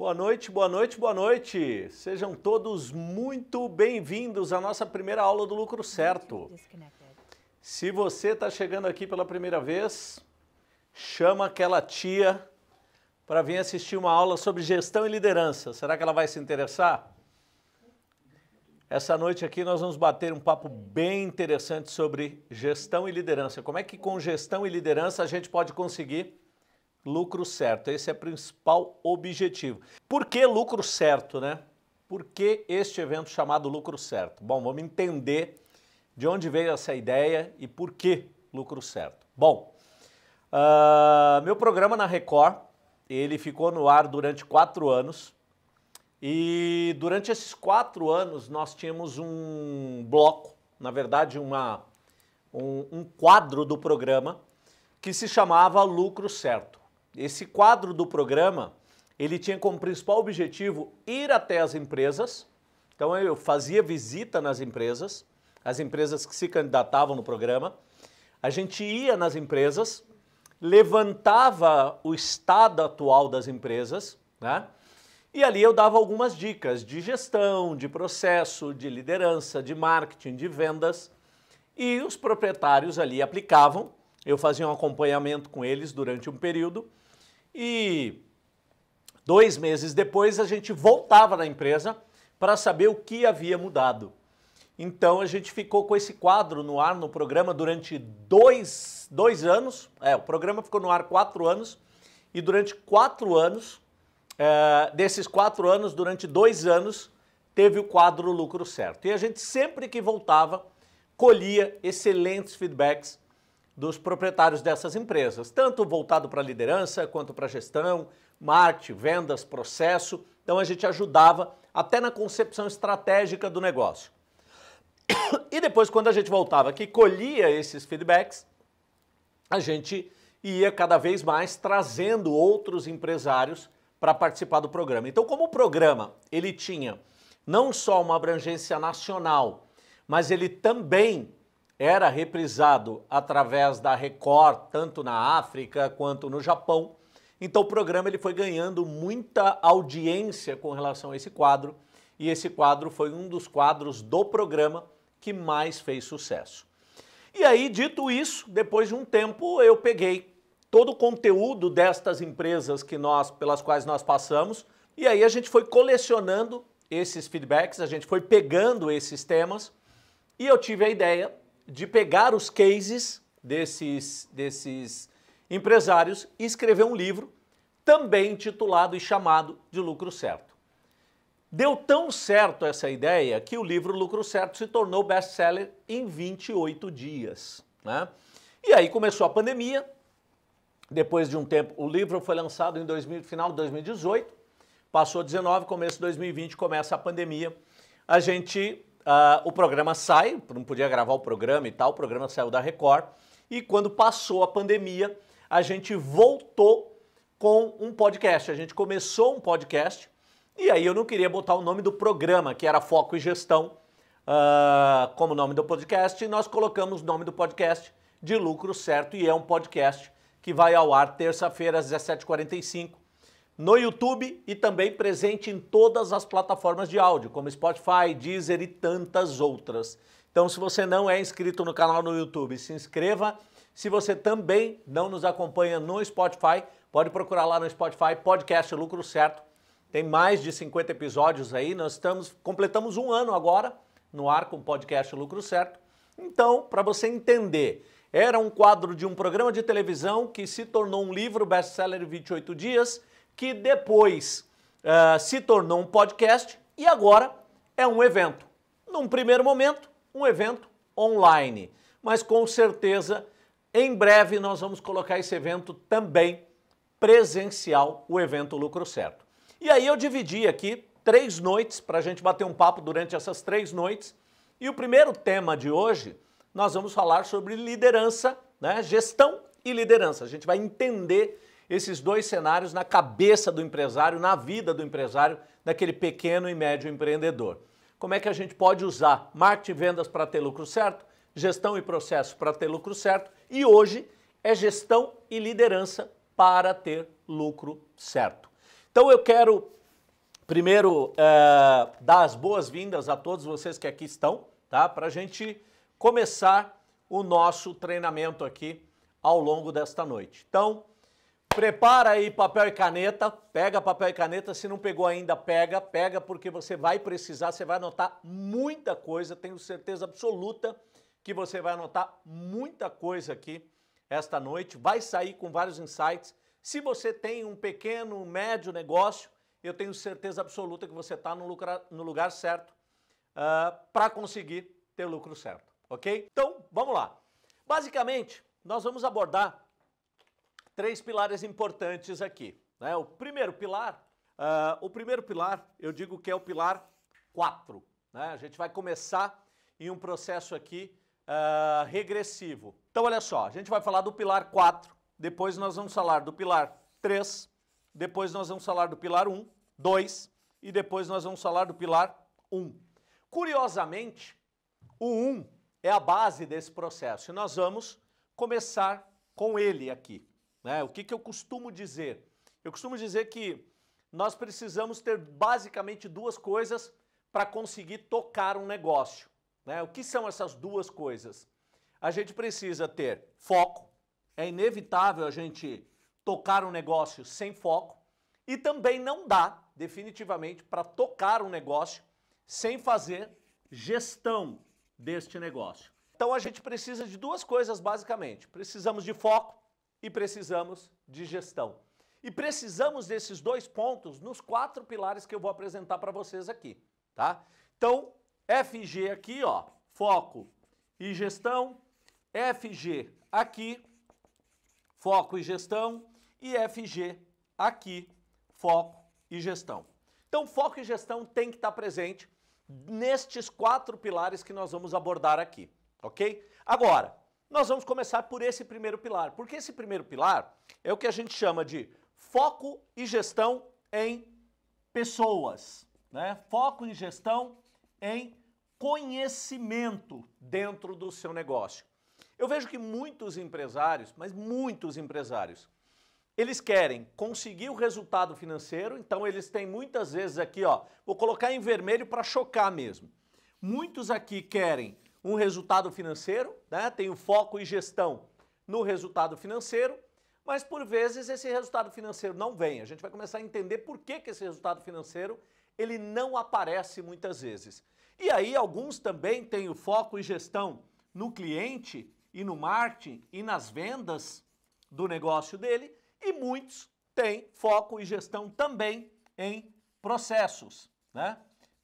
Boa noite, boa noite, boa noite. Sejam todos muito bem-vindos à nossa primeira aula do Lucro Certo. Se você está chegando aqui pela primeira vez, chama aquela tia para vir assistir uma aula sobre gestão e liderança. Será que ela vai se interessar? Essa noite aqui nós vamos bater um papo bem interessante sobre gestão e liderança. Como é que com gestão e liderança a gente pode conseguir Lucro certo, esse é o principal objetivo. Por que lucro certo, né? Por que este evento chamado lucro certo? Bom, vamos entender de onde veio essa ideia e por que lucro certo. Bom, uh, meu programa na Record, ele ficou no ar durante quatro anos e durante esses quatro anos nós tínhamos um bloco, na verdade uma, um, um quadro do programa que se chamava Lucro Certo. Esse quadro do programa, ele tinha como principal objetivo ir até as empresas. Então eu fazia visita nas empresas, as empresas que se candidatavam no programa. A gente ia nas empresas, levantava o estado atual das empresas, né? E ali eu dava algumas dicas de gestão, de processo, de liderança, de marketing, de vendas. E os proprietários ali aplicavam. Eu fazia um acompanhamento com eles durante um período e dois meses depois a gente voltava na empresa para saber o que havia mudado. Então a gente ficou com esse quadro no ar no programa durante dois, dois anos. É, o programa ficou no ar quatro anos e durante quatro anos, é, desses quatro anos, durante dois anos, teve o quadro Lucro Certo. E a gente sempre que voltava colhia excelentes feedbacks dos proprietários dessas empresas, tanto voltado para liderança quanto para gestão, marketing, vendas, processo. Então a gente ajudava até na concepção estratégica do negócio. E depois, quando a gente voltava que colhia esses feedbacks, a gente ia cada vez mais trazendo outros empresários para participar do programa. Então, como o programa ele tinha não só uma abrangência nacional, mas ele também era reprisado através da Record, tanto na África quanto no Japão. Então o programa ele foi ganhando muita audiência com relação a esse quadro, e esse quadro foi um dos quadros do programa que mais fez sucesso. E aí, dito isso, depois de um tempo eu peguei todo o conteúdo destas empresas que nós pelas quais nós passamos, e aí a gente foi colecionando esses feedbacks, a gente foi pegando esses temas, e eu tive a ideia de pegar os cases desses, desses empresários e escrever um livro, também titulado e chamado de Lucro Certo. Deu tão certo essa ideia que o livro Lucro Certo se tornou best-seller em 28 dias. Né? E aí começou a pandemia, depois de um tempo, o livro foi lançado em 2000, final de 2018, passou 19, começo de 2020, começa a pandemia. A gente uh, o programa sai, não podia gravar o programa e tal, o programa saiu da Record. E quando passou a pandemia, a gente voltou com um podcast. A gente começou um podcast e aí eu não queria botar o nome do programa, que era Foco e Gestão, uh, como nome do podcast. E nós colocamos o nome do podcast de lucro certo e é um podcast que vai ao ar terça-feira às 17h45 no YouTube e também presente em todas as plataformas de áudio, como Spotify, Deezer e tantas outras. Então, se você não é inscrito no canal no YouTube, se inscreva. Se você também não nos acompanha no Spotify, pode procurar lá no Spotify Podcast Lucro Certo. Tem mais de 50 episódios aí. Nós estamos completamos um ano agora no ar com o podcast Lucro Certo. Então, para você entender, era um quadro de um programa de televisão que se tornou um livro best-seller 28 dias que depois uh, se tornou um podcast e agora é um evento. Num primeiro momento, um evento online, mas com certeza em breve nós vamos colocar esse evento também presencial, o evento Lucro Certo. E aí eu dividi aqui três noites para a gente bater um papo durante essas três noites. E o primeiro tema de hoje nós vamos falar sobre liderança, né? gestão e liderança. A gente vai entender esses dois cenários na cabeça do empresário, na vida do empresário, daquele pequeno e médio empreendedor. Como é que a gente pode usar marketing e vendas para ter lucro certo, gestão e processo para ter lucro certo e hoje é gestão e liderança para ter lucro certo. Então eu quero primeiro é, dar as boas-vindas a todos vocês que aqui estão, tá? Para a gente começar o nosso treinamento aqui ao longo desta noite. Então, Prepara aí papel e caneta, pega papel e caneta, se não pegou ainda, pega, pega porque você vai precisar, você vai anotar muita coisa, tenho certeza absoluta que você vai anotar muita coisa aqui esta noite, vai sair com vários insights. Se você tem um pequeno, médio negócio, eu tenho certeza absoluta que você está no, no, lugar certo uh, ah, para conseguir ter lucro certo, ok? Então, vamos lá. Basicamente, nós vamos abordar três pilares importantes aqui. Né? O primeiro pilar, uh, o primeiro pilar, eu digo que é o pilar 4. Né? A gente vai começar em um processo aqui uh, regressivo. Então, olha só, a gente vai falar do pilar 4, depois nós vamos falar do pilar 3, depois nós vamos falar do pilar 1, 2 e depois nós vamos falar do pilar 1. Curiosamente, o 1 é a base desse processo e nós vamos começar com ele aqui. Né? O que, que eu costumo dizer? Eu costumo dizer que nós precisamos ter basicamente duas coisas para conseguir tocar um negócio. Né? O que são essas duas coisas? A gente precisa ter foco, é inevitável a gente tocar um negócio sem foco, e também não dá, definitivamente, para tocar um negócio sem fazer gestão deste negócio. Então a gente precisa de duas coisas basicamente: precisamos de foco e precisamos de gestão. E precisamos desses dois pontos nos quatro pilares que eu vou apresentar para vocês aqui, tá? Então, FG aqui, ó, foco e gestão, FG aqui, foco e gestão, e FG aqui, foco e gestão. Então, foco e gestão tem que estar tá presente nestes quatro pilares que nós vamos abordar aqui, ok? Agora, nós vamos começar por esse primeiro pilar, porque esse primeiro pilar é o que a gente chama de foco e gestão em pessoas, né? Foco e gestão em conhecimento dentro do seu negócio. Eu vejo que muitos empresários, mas muitos empresários, eles querem conseguir o resultado financeiro, então eles têm muitas vezes aqui, ó, vou colocar em vermelho para chocar mesmo. Muitos aqui querem um resultado financeiro, né? o foco e gestão no resultado financeiro, mas por vezes esse resultado financeiro não vem. A gente vai começar a entender por que, que esse resultado financeiro ele não aparece muitas vezes. E aí alguns também têm o foco e gestão no cliente e no marketing e nas vendas do negócio dele e muitos têm foco e gestão também em processos, né?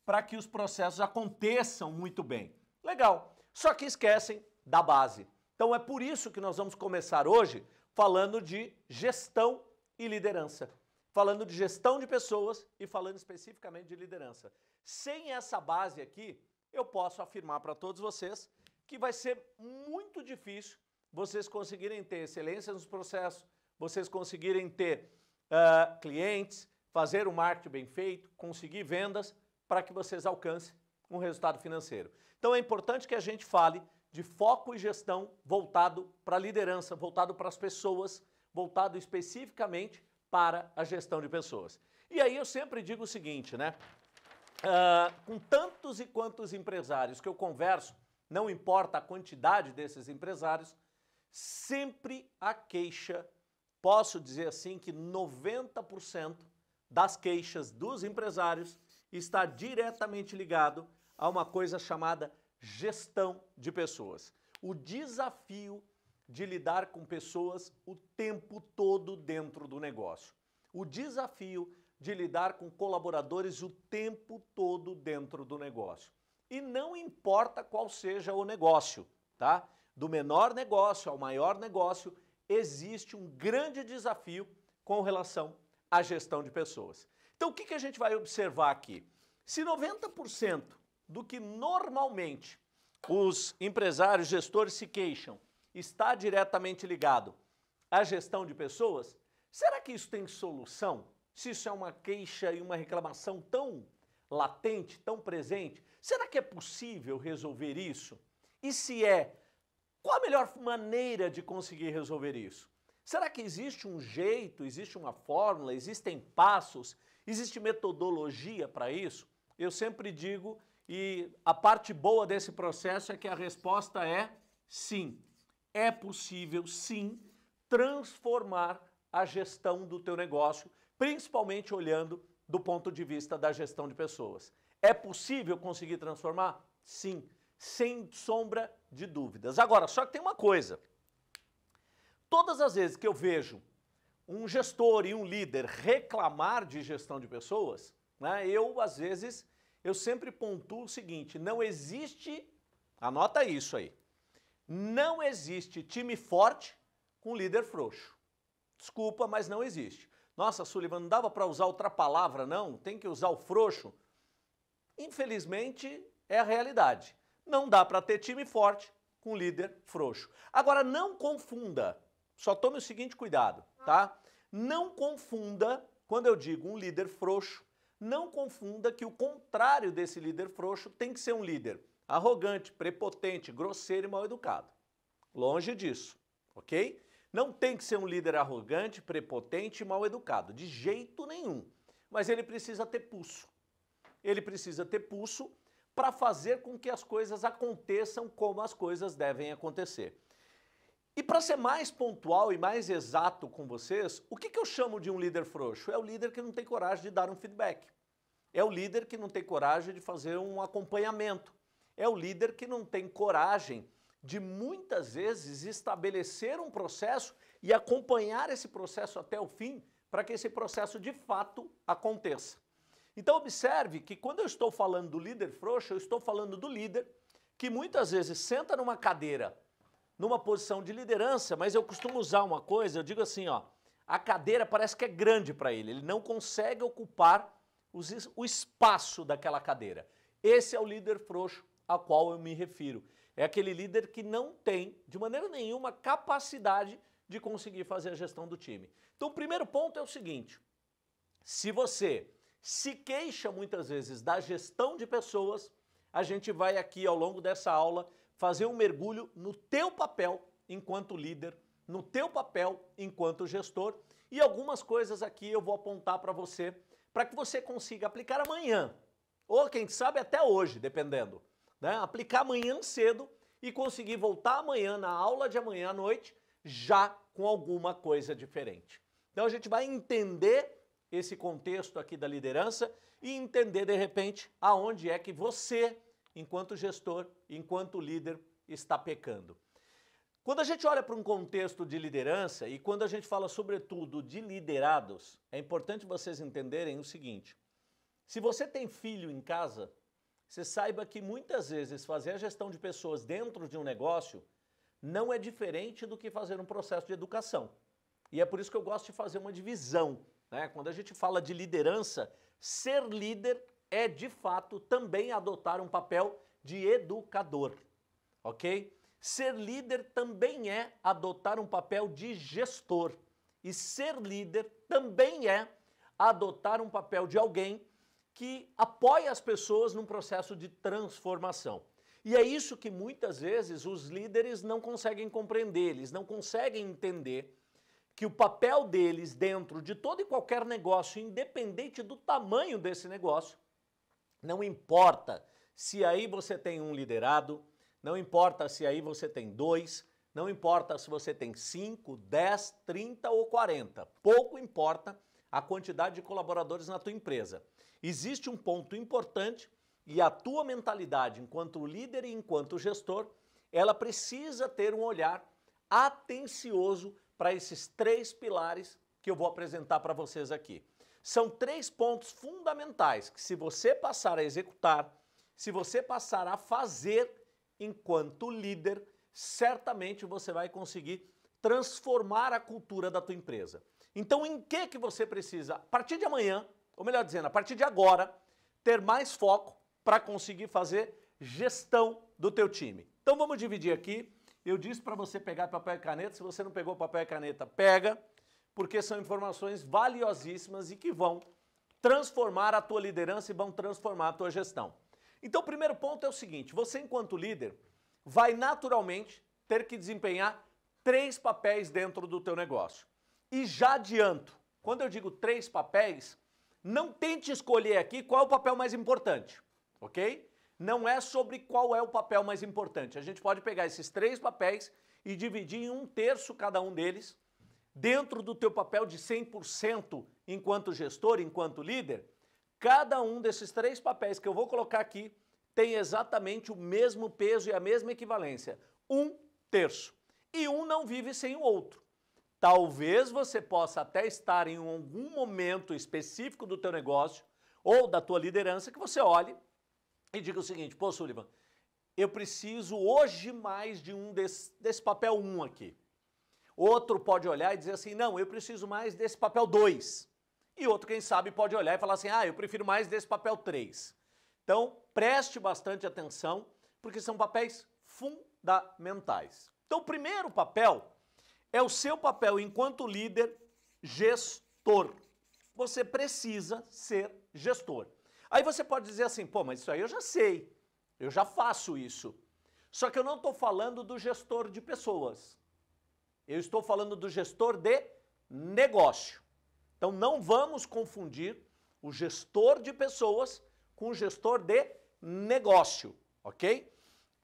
Para que os processos aconteçam muito bem. Legal. Só que esquecem da base. Então é por isso que nós vamos começar hoje falando de gestão e liderança. Falando de gestão de pessoas e falando especificamente de liderança. Sem essa base aqui, eu posso afirmar para todos vocês que vai ser muito difícil vocês conseguirem ter excelência nos processos, vocês conseguirem ter uh, clientes, fazer o um marketing bem feito, conseguir vendas para que vocês alcancem com resultado financeiro. Então é importante que a gente fale de foco e gestão voltado para a liderança, voltado para as pessoas, voltado especificamente para a gestão de pessoas. E aí eu sempre digo o seguinte, né? Uh, com tantos e quantos empresários que eu converso, não importa a quantidade desses empresários, sempre a queixa, posso dizer assim que 90% das queixas dos empresários está diretamente ligado a uma coisa chamada gestão de pessoas. O desafio de lidar com pessoas o tempo todo dentro do negócio. O desafio de lidar com colaboradores o tempo todo dentro do negócio. E não importa qual seja o negócio, tá? Do menor negócio ao maior negócio, existe um grande desafio com relação à gestão de pessoas. Então, o que, que a gente vai observar aqui? Se 90% do que normalmente os empresários, gestores se queixam, está diretamente ligado à gestão de pessoas? Será que isso tem solução? Se isso é uma queixa e uma reclamação tão latente, tão presente, será que é possível resolver isso? E se é, qual a melhor maneira de conseguir resolver isso? Será que existe um jeito, existe uma fórmula, existem passos, existe metodologia para isso? Eu sempre digo e a parte boa desse processo é que a resposta é sim. É possível, sim, transformar a gestão do teu negócio, principalmente olhando do ponto de vista da gestão de pessoas. É possível conseguir transformar? Sim, sem sombra de dúvidas. Agora, só que tem uma coisa. Todas as vezes que eu vejo um gestor e um líder reclamar de gestão de pessoas, né, eu às vezes eu sempre pontuo o seguinte: não existe, anota isso aí, não existe time forte com líder frouxo. Desculpa, mas não existe. Nossa, Sullivan, não dava para usar outra palavra, não? Tem que usar o frouxo? Infelizmente, é a realidade. Não dá para ter time forte com líder frouxo. Agora, não confunda, só tome o seguinte cuidado, tá? Não confunda quando eu digo um líder frouxo não confunda que o contrário desse líder frouxo tem que ser um líder arrogante, prepotente, grosseiro e mal educado. Longe disso, ok? Não tem que ser um líder arrogante, prepotente e mal educado, de jeito nenhum. Mas ele precisa ter pulso. Ele precisa ter pulso para fazer com que as coisas aconteçam como as coisas devem acontecer. E para ser mais pontual e mais exato com vocês, o que, que eu chamo de um líder frouxo? É o líder que não tem coragem de dar um feedback. É o líder que não tem coragem de fazer um acompanhamento. É o líder que não tem coragem de muitas vezes estabelecer um processo e acompanhar esse processo até o fim para que esse processo de fato aconteça. Então, observe que quando eu estou falando do líder frouxo, eu estou falando do líder que muitas vezes senta numa cadeira numa posição de liderança, mas eu costumo usar uma coisa, eu digo assim, ó, a cadeira parece que é grande para ele, ele não consegue ocupar os, o espaço daquela cadeira. Esse é o líder frouxo a qual eu me refiro. É aquele líder que não tem, de maneira nenhuma, capacidade de conseguir fazer a gestão do time. Então, o primeiro ponto é o seguinte: se você se queixa muitas vezes da gestão de pessoas, a gente vai aqui ao longo dessa aula fazer um mergulho no teu papel enquanto líder, no teu papel enquanto gestor e algumas coisas aqui eu vou apontar para você para que você consiga aplicar amanhã ou quem sabe até hoje, dependendo, né? Aplicar amanhã cedo e conseguir voltar amanhã na aula de amanhã à noite já com alguma coisa diferente. Então a gente vai entender esse contexto aqui da liderança e entender de repente aonde é que você enquanto gestor, enquanto líder, está pecando. Quando a gente olha para um contexto de liderança e quando a gente fala, sobretudo, de liderados, é importante vocês entenderem o seguinte: se você tem filho em casa, você saiba que muitas vezes fazer a gestão de pessoas dentro de um negócio não é diferente do que fazer um processo de educação. E é por isso que eu gosto de fazer uma divisão. Né? Quando a gente fala de liderança, ser líder é de fato também adotar um papel de educador, ok? Ser líder também é adotar um papel de gestor. E ser líder também é adotar um papel de alguém que apoia as pessoas num processo de transformação. E é isso que muitas vezes os líderes não conseguem compreender, eles não conseguem entender que o papel deles dentro de todo e qualquer negócio, independente do tamanho desse negócio, não importa se aí você tem um liderado, não importa se aí você tem dois, não importa se você tem 5, 10, 30 ou 40. Pouco importa a quantidade de colaboradores na tua empresa. Existe um ponto importante e a tua mentalidade enquanto líder e enquanto gestor, ela precisa ter um olhar atencioso para esses três pilares que eu vou apresentar para vocês aqui. São três pontos fundamentais que, se você passar a executar, se você passar a fazer enquanto líder, certamente você vai conseguir transformar a cultura da tua empresa. Então, em que que você precisa, a partir de amanhã, ou melhor dizendo, a partir de agora, ter mais foco para conseguir fazer gestão do teu time. Então, vamos dividir aqui. Eu disse para você pegar papel e caneta, se você não pegou papel e caneta, pega porque são informações valiosíssimas e que vão transformar a tua liderança e vão transformar a tua gestão. Então, o primeiro ponto é o seguinte: você, enquanto líder, vai naturalmente ter que desempenhar três papéis dentro do teu negócio. E já adianto, quando eu digo três papéis, não tente escolher aqui qual é o papel mais importante, ok? Não é sobre qual é o papel mais importante. A gente pode pegar esses três papéis e dividir em um terço cada um deles dentro do teu papel de 100% enquanto gestor, enquanto líder, cada um desses três papéis que eu vou colocar aqui tem exatamente o mesmo peso e a mesma equivalência, um terço. E um não vive sem o outro. Talvez você possa até estar em algum momento específico do teu negócio ou da tua liderança que você olhe e diga o seguinte, pô Sullivan, eu preciso hoje mais de um desse, desse papel um aqui. Outro pode olhar e dizer assim: não, eu preciso mais desse papel 2. E outro, quem sabe, pode olhar e falar assim: ah, eu prefiro mais desse papel 3. Então, preste bastante atenção, porque são papéis fundamentais. Então, o primeiro papel é o seu papel enquanto líder gestor. Você precisa ser gestor. Aí você pode dizer assim: pô, mas isso aí eu já sei, eu já faço isso. Só que eu não estou falando do gestor de pessoas. Eu estou falando do gestor de negócio. Então não vamos confundir o gestor de pessoas com o gestor de negócio, ok?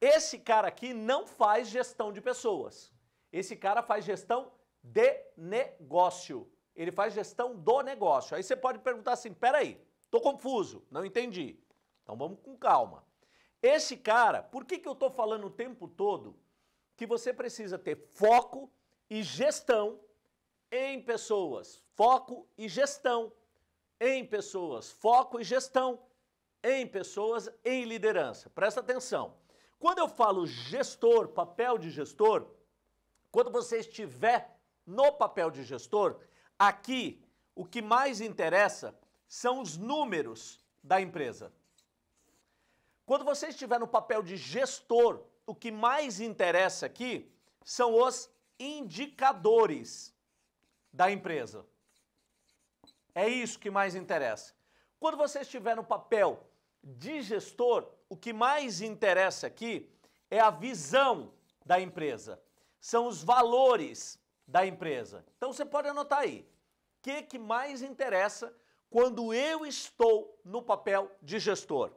Esse cara aqui não faz gestão de pessoas. Esse cara faz gestão de negócio. Ele faz gestão do negócio. Aí você pode perguntar assim: peraí, tô confuso, não entendi. Então vamos com calma. Esse cara, por que, que eu tô falando o tempo todo que você precisa ter foco? e gestão em pessoas. Foco e gestão em pessoas. Foco e gestão em pessoas, em liderança. Presta atenção. Quando eu falo gestor, papel de gestor, quando você estiver no papel de gestor, aqui o que mais interessa são os números da empresa. Quando você estiver no papel de gestor, o que mais interessa aqui são os indicadores da empresa. É isso que mais interessa. Quando você estiver no papel de gestor, o que mais interessa aqui é a visão da empresa, são os valores da empresa. Então você pode anotar aí. O que, que mais interessa quando eu estou no papel de gestor?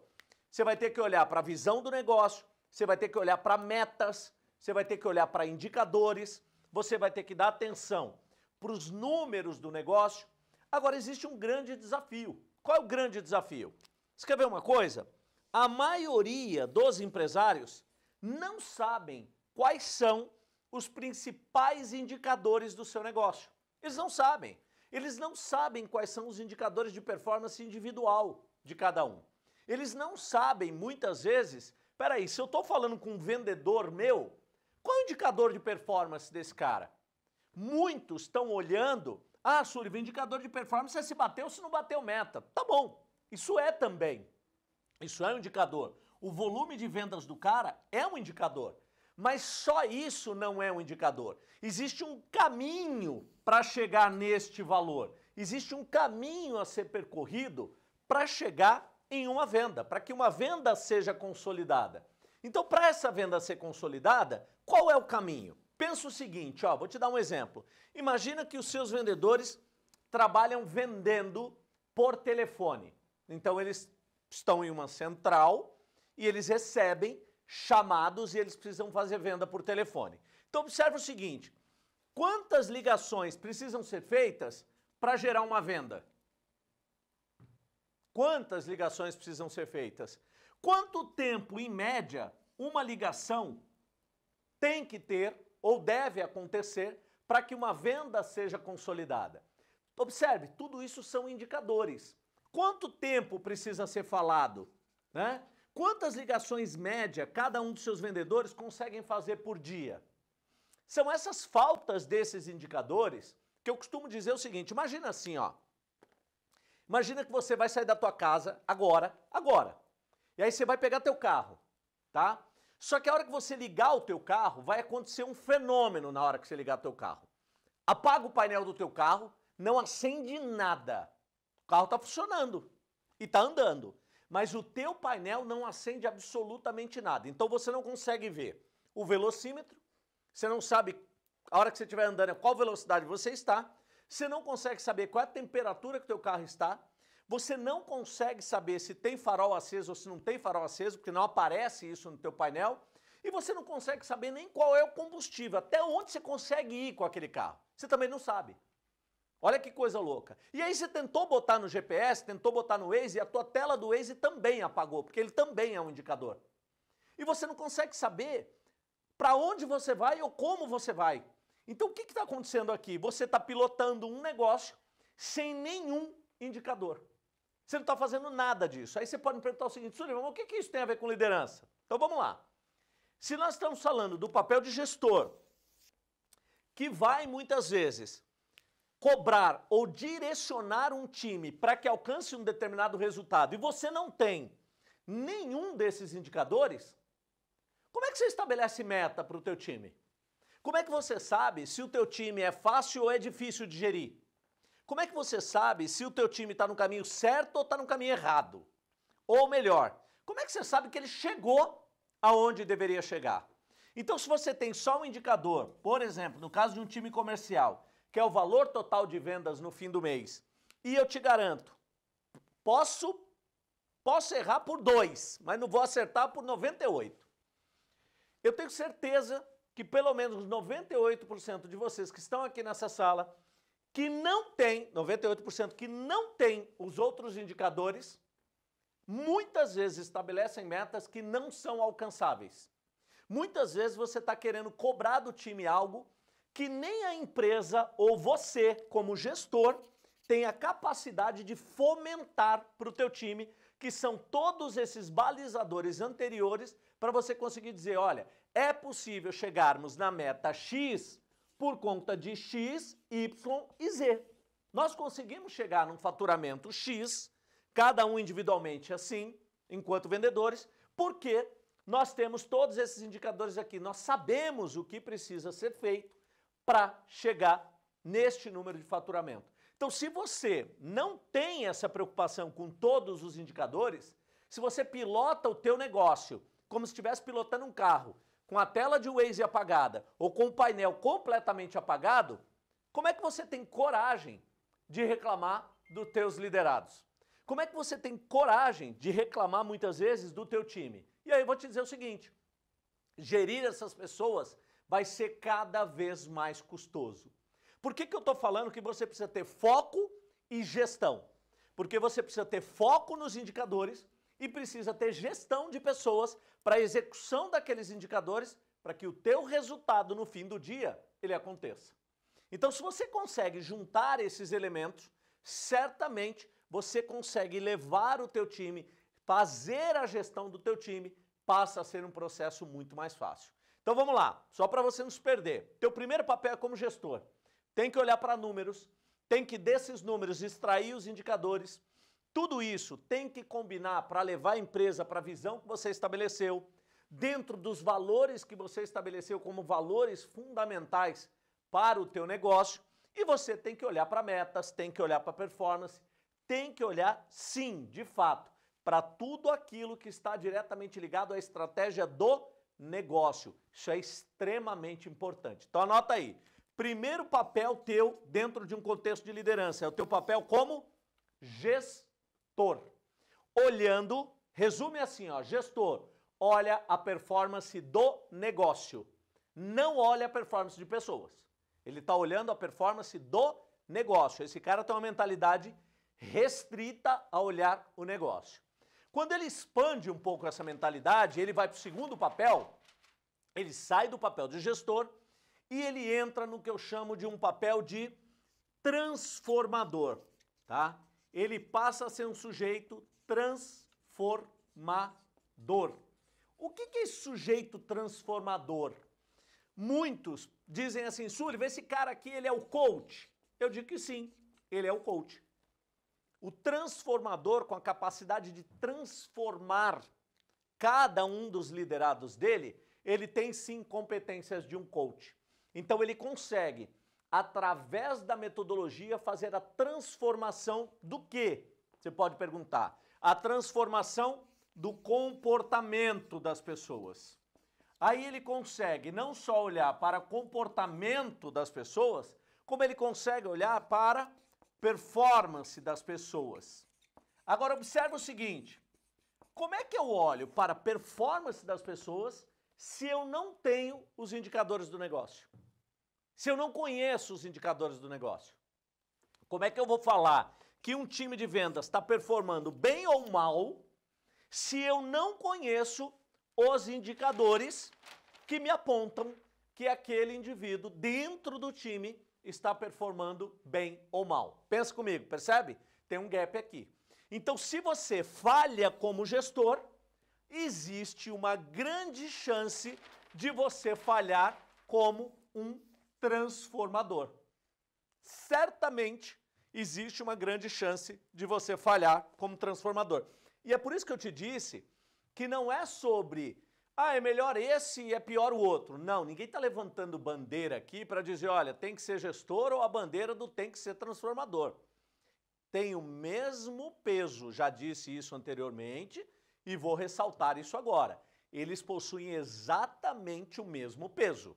Você vai ter que olhar para a visão do negócio, você vai ter que olhar para metas, você vai ter que olhar para indicadores, você vai ter que dar atenção para os números do negócio. Agora, existe um grande desafio. Qual é o grande desafio? Você quer ver uma coisa? A maioria dos empresários não sabem quais são os principais indicadores do seu negócio. Eles não sabem. Eles não sabem quais são os indicadores de performance individual de cada um. Eles não sabem, muitas vezes, peraí, se eu estou falando com um vendedor meu, qual é o indicador de performance desse cara? Muitos estão olhando, ah, Sullivan, indicador de performance é se bateu ou se não bateu meta. Tá bom, isso é também. Isso é um indicador. O volume de vendas do cara é um indicador. Mas só isso não é um indicador. Existe um caminho para chegar neste valor. Existe um caminho a ser percorrido para chegar em uma venda, para que uma venda seja consolidada. Então, para essa venda ser consolidada, qual é o caminho? Pensa o seguinte, ó, vou te dar um exemplo. Imagina que os seus vendedores trabalham vendendo por telefone. Então eles estão em uma central e eles recebem chamados e eles precisam fazer venda por telefone. Então observe o seguinte: quantas ligações precisam ser feitas para gerar uma venda? Quantas ligações precisam ser feitas? Quanto tempo, em média, uma ligação tem que ter ou deve acontecer para que uma venda seja consolidada? Observe, tudo isso são indicadores. Quanto tempo precisa ser falado? Né? Quantas ligações média cada um dos seus vendedores conseguem fazer por dia? São essas faltas desses indicadores que eu costumo dizer o seguinte: imagina assim, ó. Imagina que você vai sair da tua casa agora, agora. E aí você vai pegar teu carro, tá? Só que a hora que você ligar o teu carro, vai acontecer um fenômeno na hora que você ligar o teu carro. Apaga o painel do teu carro, não acende nada. O carro está funcionando e está andando, mas o teu painel não acende absolutamente nada. Então você não consegue ver o velocímetro, você não sabe a hora que você estiver andando qual velocidade você está, você não consegue saber qual é a temperatura que o teu carro está, você não consegue saber se tem farol aceso ou se não tem farol aceso, porque não aparece isso no teu painel. E você não consegue saber nem qual é o combustível, até onde você consegue ir com aquele carro. Você também não sabe. Olha que coisa louca. E aí você tentou botar no GPS, tentou botar no Waze e a tua tela do Waze também apagou, porque ele também é um indicador. E você não consegue saber para onde você vai ou como você vai. Então o que está acontecendo aqui? Você está pilotando um negócio sem nenhum indicador. Você não está fazendo nada disso. Aí você pode me perguntar o seguinte, Sullivan, o que, que isso tem a ver com liderança? Então vamos lá. Se nós estamos falando do papel de gestor, que vai muitas vezes cobrar ou direcionar um time para que alcance um determinado resultado e você não tem nenhum desses indicadores, como é que você estabelece meta para o teu time? Como é que você sabe se o teu time é fácil ou é difícil de gerir? Como é que você sabe se o teu time está no caminho certo ou está no caminho errado? Ou melhor, como é que você sabe que ele chegou aonde deveria chegar? Então, se você tem só um indicador, por exemplo, no caso de um time comercial, que é o valor total de vendas no fim do mês, e eu te garanto, posso posso errar por dois, mas não vou acertar por 98. Eu tenho certeza que pelo menos 98% de vocês que estão aqui nessa sala que não tem, 98% que não tem os outros indicadores, muitas vezes estabelecem metas que não são alcançáveis. Muitas vezes você está querendo cobrar do time algo que nem a empresa ou você, como gestor, tem a capacidade de fomentar para o teu time, que são todos esses balizadores anteriores para você conseguir dizer, olha, é possível chegarmos na meta X por conta de X, Y e Z. Nós conseguimos chegar num faturamento X, cada um individualmente assim, enquanto vendedores, porque nós temos todos esses indicadores aqui. Nós sabemos o que precisa ser feito para chegar neste número de faturamento. Então, se você não tem essa preocupação com todos os indicadores, se você pilota o teu negócio como se estivesse pilotando um carro, com a tela de Waze apagada ou com o painel completamente apagado, como é que você tem coragem de reclamar dos teus liderados? Como é que você tem coragem de reclamar muitas vezes do teu time? E aí eu vou te dizer o seguinte: gerir essas pessoas vai ser cada vez mais custoso. Por que, que eu estou falando que você precisa ter foco e gestão? Porque você precisa ter foco nos indicadores, e precisa ter gestão de pessoas para a execução daqueles indicadores para que o teu resultado no fim do dia ele aconteça. Então, se você consegue juntar esses elementos, certamente você consegue levar o teu time, fazer a gestão do teu time, passa a ser um processo muito mais fácil. Então vamos lá, só para você não se perder. Teu primeiro papel é como gestor. Tem que olhar para números, tem que desses números extrair os indicadores, tudo isso tem que combinar para levar a empresa para a visão que você estabeleceu, dentro dos valores que você estabeleceu como valores fundamentais para o teu negócio, e você tem que olhar para metas, tem que olhar para performance, tem que olhar sim, de fato, para tudo aquilo que está diretamente ligado à estratégia do negócio. Isso é extremamente importante. Então anota aí. Primeiro papel teu dentro de um contexto de liderança é o teu papel como gestor gestor. Olhando, resume assim, ó, gestor olha a performance do negócio, não olha a performance de pessoas. Ele está olhando a performance do negócio. Esse cara tem uma mentalidade restrita a olhar o negócio. Quando ele expande um pouco essa mentalidade, ele vai para o segundo papel, ele sai do papel de gestor e ele entra no que eu chamo de um papel de transformador, tá? ele passa a ser um sujeito transformador. O que, que é esse sujeito transformador? Muitos dizem assim, Sully, esse cara aqui ele é o coach. Eu digo que sim, ele é o coach. O transformador com a capacidade de transformar cada um dos liderados dele, ele tem sim competências de um coach. Então ele consegue através da metodologia, fazer a transformação do que? Você pode perguntar. A transformação do comportamento das pessoas. Aí ele consegue não só olhar para o comportamento das pessoas, como ele consegue olhar para performance das pessoas. Agora observe o seguinte: como é que eu olho para performance das pessoas se eu não tenho os indicadores do negócio? se eu não conheço os indicadores do negócio? Como é que eu vou falar que um time de vendas está performando bem ou mal se eu não conheço os indicadores que me apontam que aquele indivíduo dentro do time está performando bem ou mal? Pensa comigo, percebe? Tem um gap aqui. Então, se você falha como gestor, existe uma grande chance de você falhar como um transformador. Certamente existe uma grande chance de você falhar como transformador. E é por isso que eu te disse que não é sobre, ah, é melhor esse e é pior o outro. Não, ninguém está levantando bandeira aqui para dizer, olha, tem que ser gestor ou a bandeira do tem que ser transformador. Tem o mesmo peso, já disse isso anteriormente e vou ressaltar isso agora. Eles possuem exatamente o mesmo peso.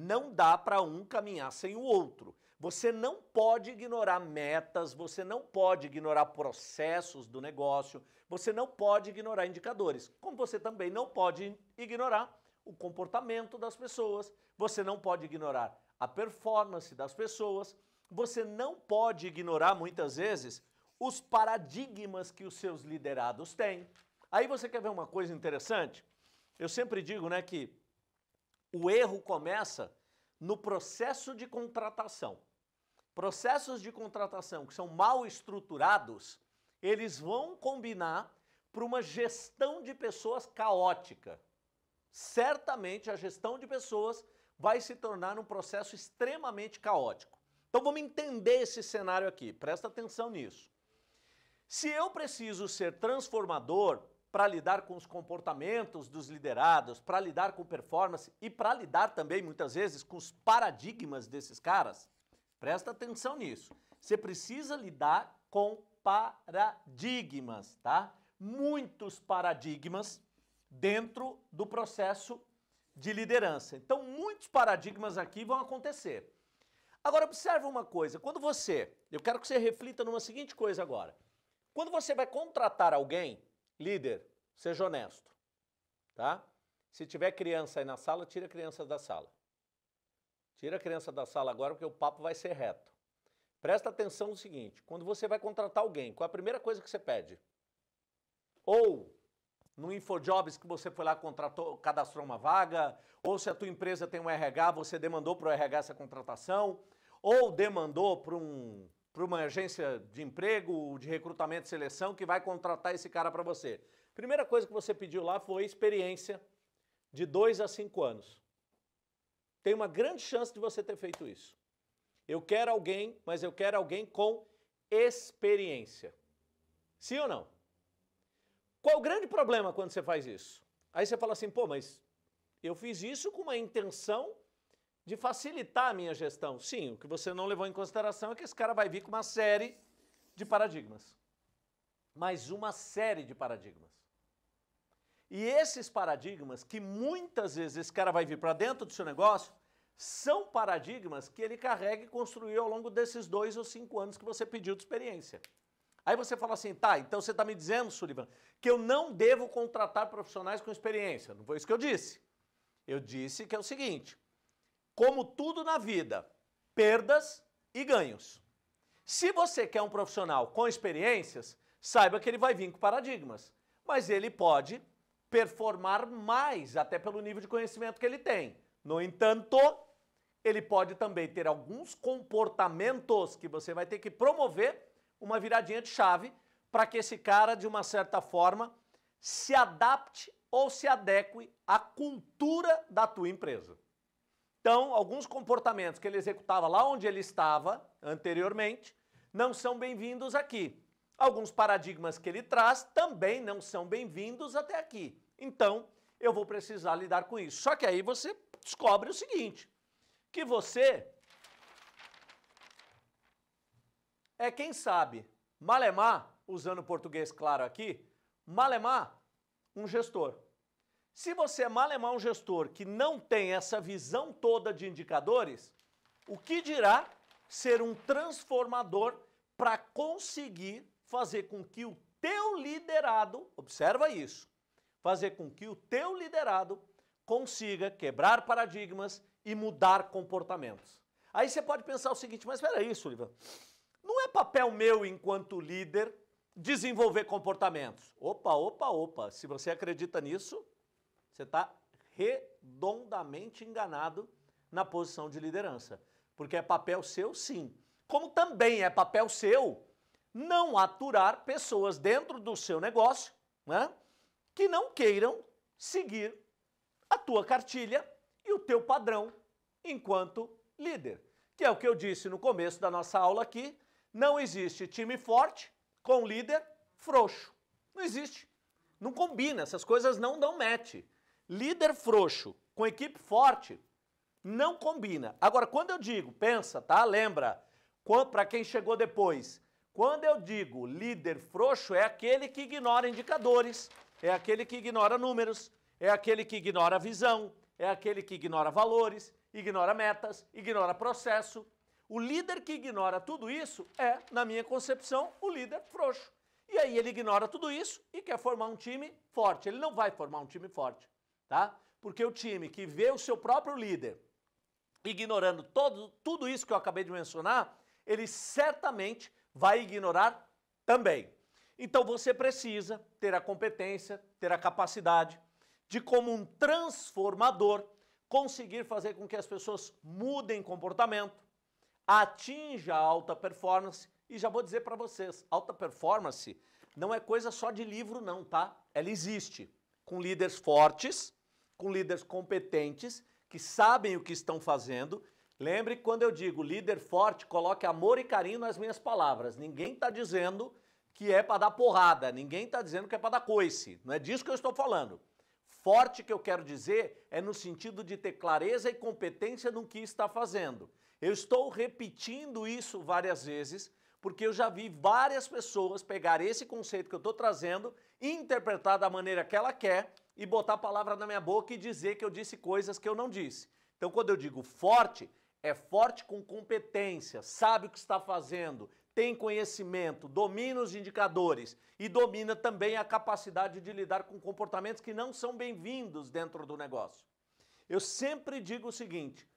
Não dá para um caminhar sem o outro. Você não pode ignorar metas, você não pode ignorar processos do negócio, você não pode ignorar indicadores. Como você também não pode ignorar o comportamento das pessoas, você não pode ignorar a performance das pessoas, você não pode ignorar muitas vezes os paradigmas que os seus liderados têm. Aí você quer ver uma coisa interessante? Eu sempre digo, né, que o erro começa no processo de contratação. Processos de contratação que são mal estruturados, eles vão combinar para uma gestão de pessoas caótica. Certamente a gestão de pessoas vai se tornar um processo extremamente caótico. Então vamos entender esse cenário aqui, presta atenção nisso. Se eu preciso ser transformador, para lidar com os comportamentos dos liderados, para lidar com performance e para lidar também, muitas vezes, com os paradigmas desses caras? Presta atenção nisso. Você precisa lidar com paradigmas, tá? Muitos paradigmas dentro do processo de liderança. Então, muitos paradigmas aqui vão acontecer. Agora, observe uma coisa: quando você, eu quero que você reflita numa seguinte coisa agora. Quando você vai contratar alguém, Líder, seja honesto, tá? Se tiver criança aí na sala, tira a criança da sala. Tira a criança da sala agora porque o papo vai ser reto. Presta atenção no seguinte, quando você vai contratar alguém, qual é a primeira coisa que você pede? Ou no InfoJobs que você foi lá, contratou, cadastrou uma vaga, ou se a tua empresa tem um RH, você demandou para o RH essa contratação, ou demandou para um para uma agência de emprego, de recrutamento e seleção que vai contratar esse cara para você. Primeira coisa que você pediu lá foi experiência de dois a cinco anos. Tem uma grande chance de você ter feito isso. Eu quero alguém, mas eu quero alguém com experiência. Sim ou não? Qual o grande problema quando você faz isso? Aí você fala assim, pô, mas eu fiz isso com uma intenção de facilitar a minha gestão. Sim, o que você não levou em consideração é que esse cara vai vir com uma série de paradigmas. Mais uma série de paradigmas. E esses paradigmas, que muitas vezes esse cara vai vir para dentro do seu negócio, são paradigmas que ele carrega e construiu ao longo desses dois ou cinco anos que você pediu de experiência. Aí você fala assim, tá, então você está me dizendo, Sullivan, que eu não devo contratar profissionais com experiência. Não foi isso que eu disse. Eu disse que é o seguinte, como tudo na vida, perdas e ganhos. Se você quer um profissional com experiências, saiba que ele vai vir com paradigmas, mas ele pode performar mais, até pelo nível de conhecimento que ele tem. No entanto, ele pode também ter alguns comportamentos que você vai ter que promover uma viradinha de chave para que esse cara, de uma certa forma, se adapte ou se adeque à cultura da tua empresa. Então, alguns comportamentos que ele executava lá onde ele estava anteriormente não são bem-vindos aqui. Alguns paradigmas que ele traz também não são bem-vindos até aqui. Então, eu vou precisar lidar com isso. Só que aí você descobre o seguinte: que você é quem sabe, malemar, usando português claro aqui, malemar, um gestor. Se você é mal é um gestor que não tem essa visão toda de indicadores, o que dirá ser um transformador para conseguir fazer com que o teu liderado, observa isso, fazer com que o teu liderado consiga quebrar paradigmas e mudar comportamentos. Aí você pode pensar o seguinte, mas espera isso, Sullivan, não é papel meu enquanto líder desenvolver comportamentos. Opa, opa, opa, se você acredita nisso, você está redondamente enganado na posição de liderança. Porque é papel seu, sim. Como também é papel seu não aturar pessoas dentro do seu negócio né, que não queiram seguir a tua cartilha e o teu padrão enquanto líder. Que é o que eu disse no começo da nossa aula aqui: não existe time forte com líder frouxo. Não existe. Não combina, essas coisas não dão match. Líder frouxo com equipe forte não combina. Agora, quando eu digo, pensa, tá? Lembra, para quem chegou depois, quando eu digo líder frouxo, é aquele que ignora indicadores, é aquele que ignora números, é aquele que ignora visão, é aquele que ignora valores, ignora metas, ignora processo. O líder que ignora tudo isso é, na minha concepção, o líder frouxo. E aí ele ignora tudo isso e quer formar um time forte. Ele não vai formar um time forte tá? Porque o time que vê o seu próprio líder ignorando todo, tudo isso que eu acabei de mencionar, ele certamente vai ignorar também. Então você precisa ter a competência, ter a capacidade de, como um transformador, conseguir fazer com que as pessoas mudem comportamento, atinja a alta performance. E já vou dizer para vocês, alta performance não é coisa só de livro não, tá? Ela existe com líderes fortes com líderes competentes que sabem o que estão fazendo. Lembre quando eu digo líder forte, coloque amor e carinho nas minhas palavras. Ninguém está dizendo que é para dar porrada, ninguém está dizendo que é para dar coice. Não é disso que eu estou falando. Forte que eu quero dizer é no sentido de ter clareza e competência no que está fazendo. Eu estou repetindo isso várias vezes porque eu já vi várias pessoas pegar esse conceito que eu estou trazendo e interpretar da maneira que ela quer e botar a palavra na minha boca e dizer que eu disse coisas que eu não disse. Então, quando eu digo forte, é forte com competência, sabe o que está fazendo, tem conhecimento, domina os indicadores e domina também a capacidade de lidar com comportamentos que não são bem-vindos dentro do negócio. Eu sempre digo o seguinte: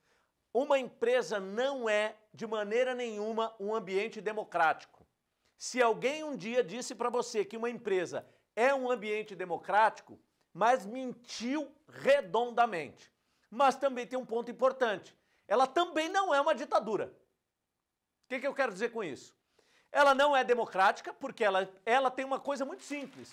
uma empresa não é, de maneira nenhuma, um ambiente democrático. Se alguém um dia disse para você que uma empresa é um ambiente democrático, mas mentiu redondamente. Mas também tem um ponto importante: ela também não é uma ditadura. O que, que eu quero dizer com isso? Ela não é democrática porque ela, ela tem uma coisa muito simples: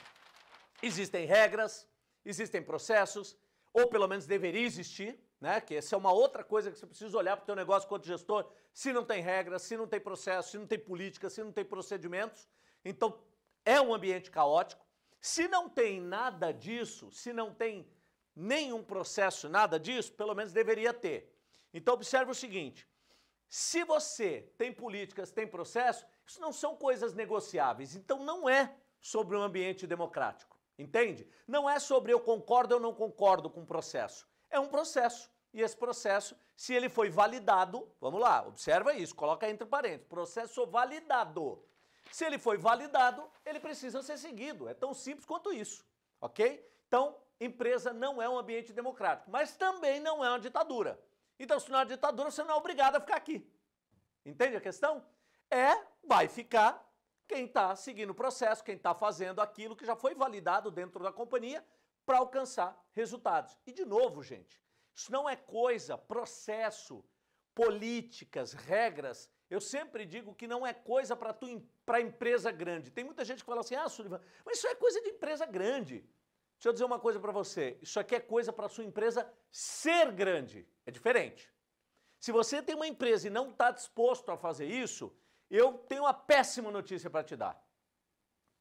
existem regras, existem processos, ou pelo menos deveria existir. Né? Que essa é uma outra coisa que você precisa olhar para o seu negócio quanto gestor, se não tem regras, se não tem processo, se não tem política, se não tem procedimentos. Então, é um ambiente caótico. Se não tem nada disso, se não tem nenhum processo, nada disso, pelo menos deveria ter. Então observe o seguinte: se você tem políticas, tem processo, isso não são coisas negociáveis. Então não é sobre um ambiente democrático, entende? Não é sobre eu concordo ou não concordo com o processo. É um processo. E esse processo, se ele foi validado, vamos lá, observa isso, coloca entre parênteses, processo validado. Se ele foi validado, ele precisa ser seguido. É tão simples quanto isso, ok? Então, empresa não é um ambiente democrático, mas também não é uma ditadura. Então, se não é uma ditadura, você não é obrigado a ficar aqui. Entende a questão? É, vai ficar quem está seguindo o processo, quem está fazendo aquilo que já foi validado dentro da companhia para alcançar resultados. E de novo, gente, isso não é coisa, processo, políticas, regras eu sempre digo que não é coisa para para empresa grande. Tem muita gente que fala assim: "Ah, Sullivan, mas isso é coisa de empresa grande". Deixa eu dizer uma coisa para você. Isso aqui é coisa para sua empresa ser grande. É diferente. Se você tem uma empresa e não está disposto a fazer isso, eu tenho uma péssima notícia para te dar.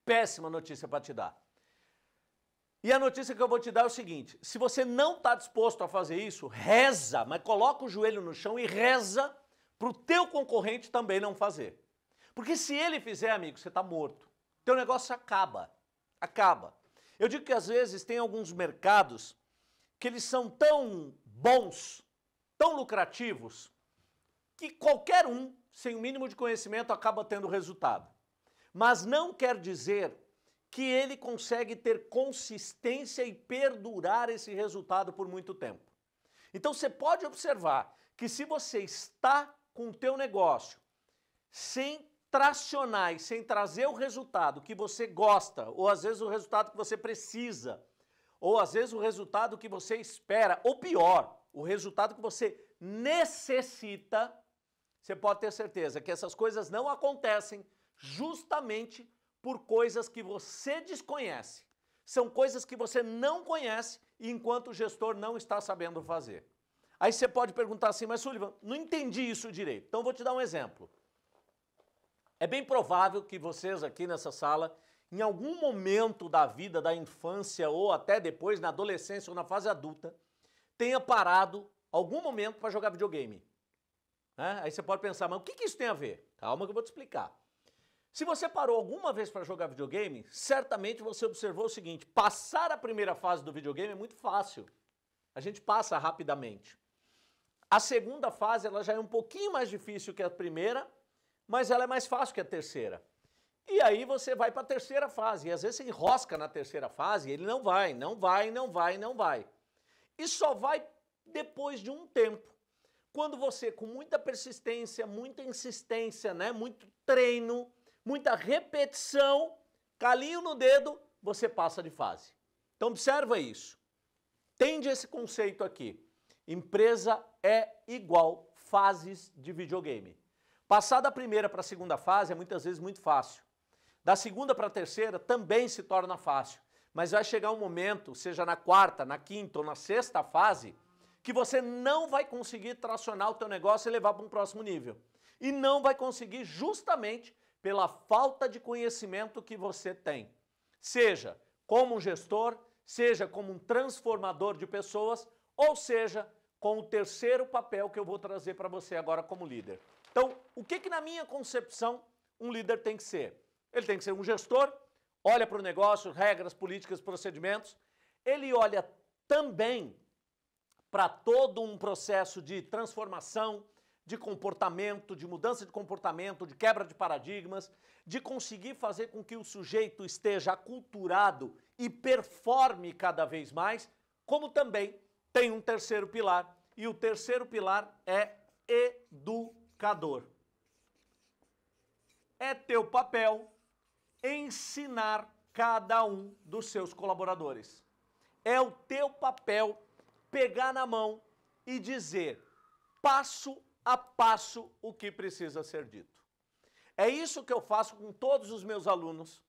Péssima notícia para te dar. E a notícia que eu vou te dar é o seguinte: se você não está disposto a fazer isso, reza, mas coloca o joelho no chão e reza para o teu concorrente também não fazer. Porque se ele fizer, amigo, você está morto. Teu negócio acaba, acaba. Eu digo que às vezes tem alguns mercados que eles são tão bons, tão lucrativos, que qualquer um, sem o mínimo de conhecimento, acaba tendo resultado. Mas não quer dizer que ele consegue ter consistência e perdurar esse resultado por muito tempo. Então você pode observar que se você está com o teu negócio sem tracionar e sem trazer o resultado que você gosta, ou às vezes o resultado que você precisa, ou às vezes o resultado que você espera, ou pior, o resultado que você necessita, você pode ter certeza que essas coisas não acontecem justamente por coisas que você desconhece. São coisas que você não conhece e enquanto o gestor não está sabendo fazer. Aí você pode perguntar assim, mas Sullivan, não entendi isso direito. Então vou te dar um exemplo. É bem provável que vocês aqui nessa sala, em algum momento da vida, da infância ou até depois, na adolescência ou na fase adulta, tenha parado algum momento para jogar videogame. Né? Aí você pode pensar, mas o que, que isso tem a ver? Calma que eu vou te explicar. Se você parou alguma vez para jogar videogame, certamente você observou o seguinte: passar a primeira fase do videogame é muito fácil. A gente passa rapidamente. A segunda fase ela já é um pouquinho mais difícil que a primeira, mas ela é mais fácil que a terceira. E aí você vai para a terceira fase. E às vezes você enrosca na terceira fase e ele não vai, não vai, não vai, não vai. E só vai depois de um tempo. Quando você, com muita persistência, muita insistência, né, muito treino, muita repetição, calinho no dedo, você passa de fase. Então observa isso. Tende esse conceito aqui. Empresa é igual fases de videogame. Passar da primeira para a segunda fase é muitas vezes muito fácil. Da segunda para a terceira também se torna fácil. Mas vai chegar um momento, seja na quarta, na quinta ou na sexta fase, que você não vai conseguir tracionar o teu negócio e levar para um próximo nível. E não vai conseguir justamente pela falta de conhecimento que você tem. Seja como um gestor, seja como um transformador de pessoas, ou seja, com o terceiro papel que eu vou trazer para você agora como líder. Então, o que, que na minha concepção um líder tem que ser? Ele tem que ser um gestor, olha para o negócio, regras, políticas, procedimentos. Ele olha também para todo um processo de transformação, de comportamento, de mudança de comportamento, de quebra de paradigmas, de conseguir fazer com que o sujeito esteja aculturado e performe cada vez mais, como também tem um terceiro pilar, e o terceiro pilar é educador. É teu papel ensinar cada um dos seus colaboradores. É o teu papel pegar na mão e dizer passo a passo o que precisa ser dito. É isso que eu faço com todos os meus alunos,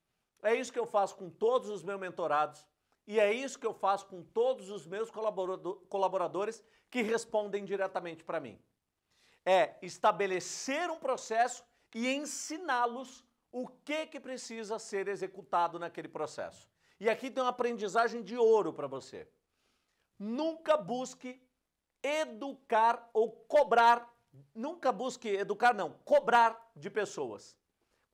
é isso que eu faço com todos os meus mentorados, e é isso que eu faço com todos os meus colaboradores que respondem diretamente para mim. É estabelecer um processo e ensiná-los o que, que precisa ser executado naquele processo. E aqui tem uma aprendizagem de ouro para você. Nunca busque educar ou cobrar, nunca busque educar não, cobrar de pessoas.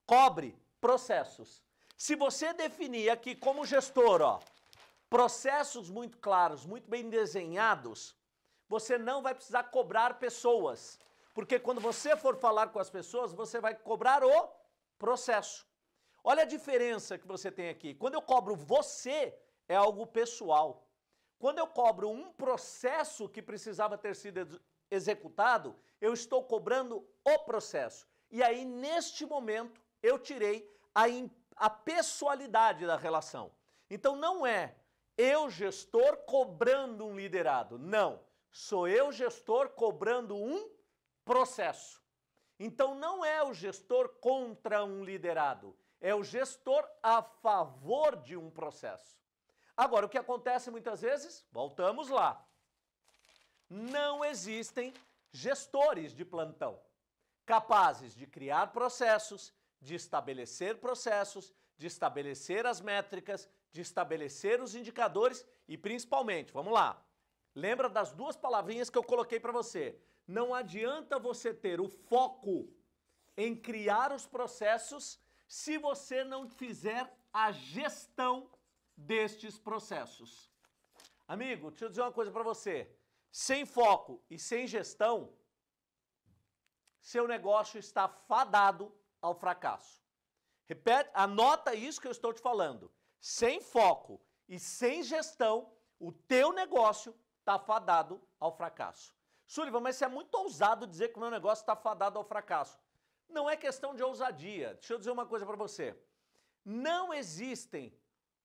Cobre processos. Se você definir aqui como gestor, ó, processos muito claros, muito bem desenhados, você não vai precisar cobrar pessoas. Porque quando você for falar com as pessoas, você vai cobrar o processo. Olha a diferença que você tem aqui. Quando eu cobro você, é algo pessoal. Quando eu cobro um processo que precisava ter sido executado, eu estou cobrando o processo. E aí, neste momento, eu tirei a, a pessoalidade da relação. Então, não é eu gestor cobrando um liderado. Não, sou eu gestor cobrando um processo. Então não é o gestor contra um liderado, é o gestor a favor de um processo. Agora, o que acontece muitas vezes? Voltamos lá. Não existem gestores de plantão capazes de criar processos, de estabelecer processos, de estabelecer as métricas, de estabelecer os indicadores e principalmente, vamos lá, lembra das duas palavrinhas que eu coloquei para você. Não adianta você ter o foco em criar os processos se você não fizer a gestão destes processos. Amigo, deixa eu dizer uma coisa para você. Sem foco e sem gestão, seu negócio está fadado ao fracasso. Repete, anota isso que eu estou te falando sem foco e sem gestão, o teu negócio está fadado ao fracasso. Sullivan, mas você é muito ousado dizer que o meu negócio está fadado ao fracasso. Não é questão de ousadia. Deixa eu dizer uma coisa para você. Não existem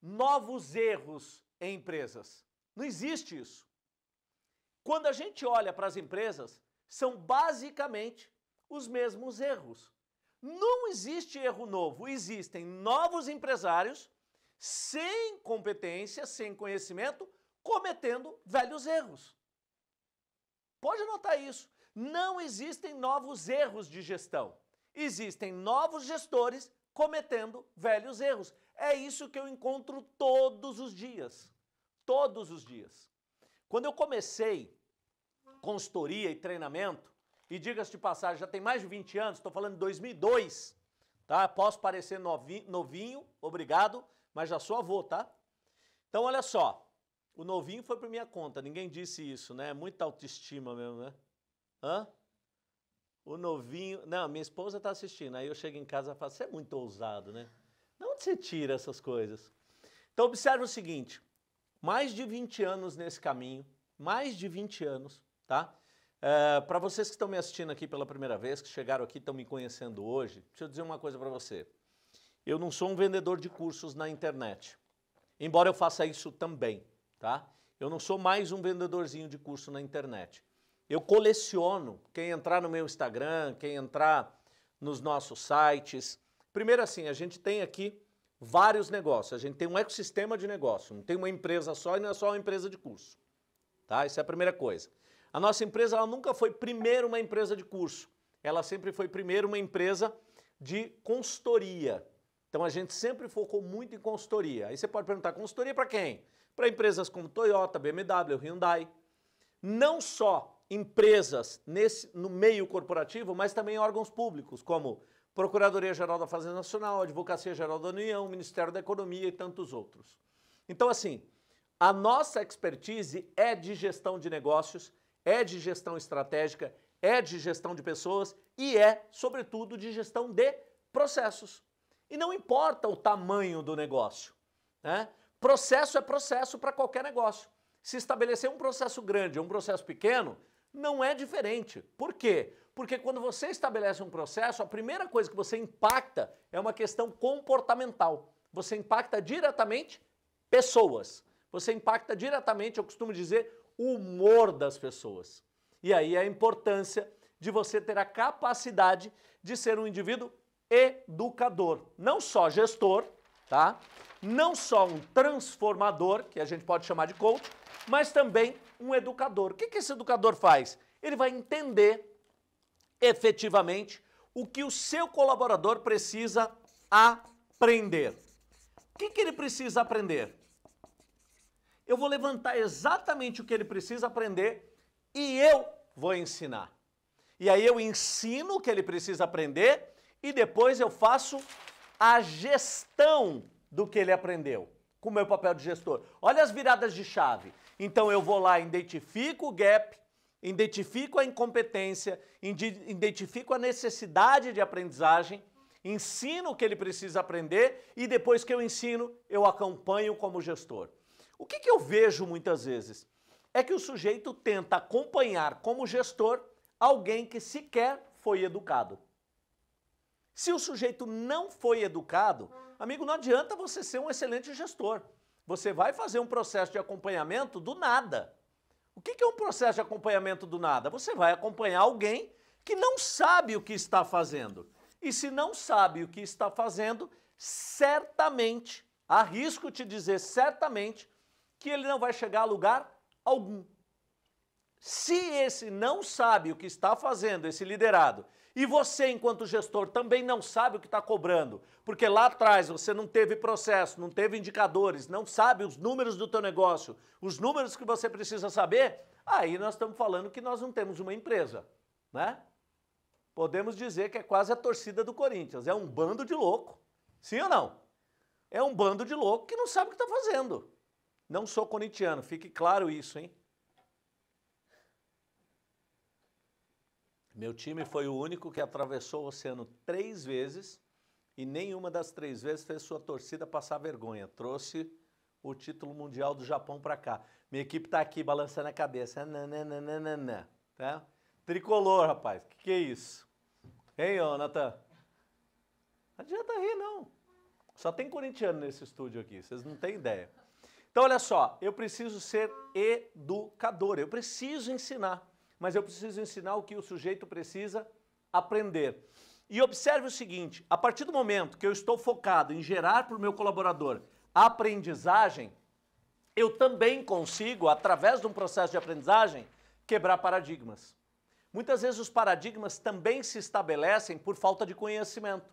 novos erros em empresas. Não existe isso. Quando a gente olha para as empresas, são basicamente os mesmos erros. Não existe erro novo, existem novos empresários sem competência, sem conhecimento, cometendo velhos erros. Pode anotar isso. Não existem novos erros de gestão. Existem novos gestores cometendo velhos erros. É isso que eu encontro todos os dias. Todos os dias. Quando eu comecei consultoria e treinamento, e diga-se de passagem, já tem mais de 20 anos, estou falando de 2002, tá? Posso parecer novinho, novinho obrigado, mas já sou avô, tá? Então olha só, o novinho foi por minha conta, ninguém disse isso, né? Muita autoestima mesmo, né? Hã? O novinho. Não, minha esposa está assistindo. Aí eu chego em casa e falo: você é muito ousado, né? De onde você tira essas coisas? Então, observe o seguinte: mais de 20 anos nesse caminho, mais de 20 anos, tá? É, eh, para vocês que estão me assistindo aqui pela primeira vez, que chegaram aqui, estão me conhecendo hoje, deixa eu dizer uma coisa para você eu não sou um vendedor de cursos na internet. Embora eu faça isso também, tá? Eu não sou mais um vendedorzinho de curso na internet. Eu coleciono. Quem entrar no meu Instagram, quem entrar nos nossos sites. Primeiro, assim, a gente tem aqui vários negócios. A gente tem um ecossistema de negócio. Não tem uma empresa só e não é só uma empresa de curso. Tá? Isso é a primeira coisa. A nossa empresa ela nunca foi primeiro uma empresa de curso. Ela sempre foi primeiro uma empresa de consultoria. Então a gente sempre focou muito em consultoria. Aí você pode perguntar: consultoria para quem? Para empresas como Toyota, BMW, Hyundai. Não só empresas nesse, no meio corporativo, mas também órgãos públicos, como Procuradoria Geral da Fazenda Nacional, Advocacia Geral da União, Ministério da Economia e tantos outros. Então, assim, a nossa expertise é de gestão de negócios, é de gestão estratégica, é de gestão de pessoas e é, sobretudo, de gestão de processos. E não importa o tamanho do negócio. Né? Processo é processo para qualquer negócio. Se estabelecer um processo grande ou um processo pequeno, não é diferente. Por quê? Porque quando você estabelece um processo, a primeira coisa que você impacta é uma questão comportamental. Você impacta diretamente pessoas. Você impacta diretamente, eu costumo dizer, o humor das pessoas. E aí é a importância de você ter a capacidade de ser um indivíduo educador, não só gestor, tá? Não só um transformador, que a gente pode chamar de coach, mas também um educador. O que, esse educador faz? Ele vai entender efetivamente o que o seu colaborador precisa aprender. O que, que ele precisa aprender? Eu vou levantar exatamente o que ele precisa aprender e eu vou ensinar. E aí eu ensino o que ele precisa aprender e depois eu faço a gestão do que ele aprendeu com o meu papel de gestor. Olha as viradas de chave. Então eu vou lá, identifico o gap, identifico a incompetência, identifico a necessidade de aprendizagem, ensino o que ele precisa aprender e depois que eu ensino, eu acompanho como gestor. O que, que eu vejo muitas vezes? É que o sujeito tenta acompanhar como gestor alguém que sequer foi educado. Se o sujeito não foi educado, amigo, não adianta você ser um excelente gestor. Você vai fazer um processo de acompanhamento do nada. O que é um processo de acompanhamento do nada? Você vai acompanhar alguém que não sabe o que está fazendo. E se não sabe o que está fazendo, certamente, arrisco te dizer certamente, que ele não vai chegar a lugar algum. Se esse não sabe o que está fazendo, esse liderado, e você, enquanto gestor, também não sabe o que está cobrando, porque lá atrás você não teve processo, não teve indicadores, não sabe os números do teu negócio, os números que você precisa saber, aí nós estamos falando que nós não temos uma empresa, né? Podemos dizer que é quase a torcida do Corinthians, é um bando de louco, sim ou não? É um bando de louco que não sabe o que está fazendo. Não sou corintiano, fique claro isso, hein? Meu time foi o único que atravessou o oceano três vezes e nenhuma das três vezes fez sua torcida passar vergonha. Trouxe o título mundial do Japão para cá. Minha equipe está aqui balançando a cabeça. Nananana, tá? Tricolor, rapaz. Que que é isso? Hein, ô Natan? Não adianta rir, não. Só tem corintiano nesse estúdio aqui, vocês não têm ideia. Então, olha só, eu preciso ser educador, eu preciso ensinar mas eu preciso ensinar o que o sujeito precisa aprender. E observe o seguinte: a partir do momento que eu estou focado em gerar para o meu colaborador aprendizagem, eu também consigo, através de um processo de aprendizagem, quebrar paradigmas. Muitas vezes os paradigmas também se estabelecem por falta de conhecimento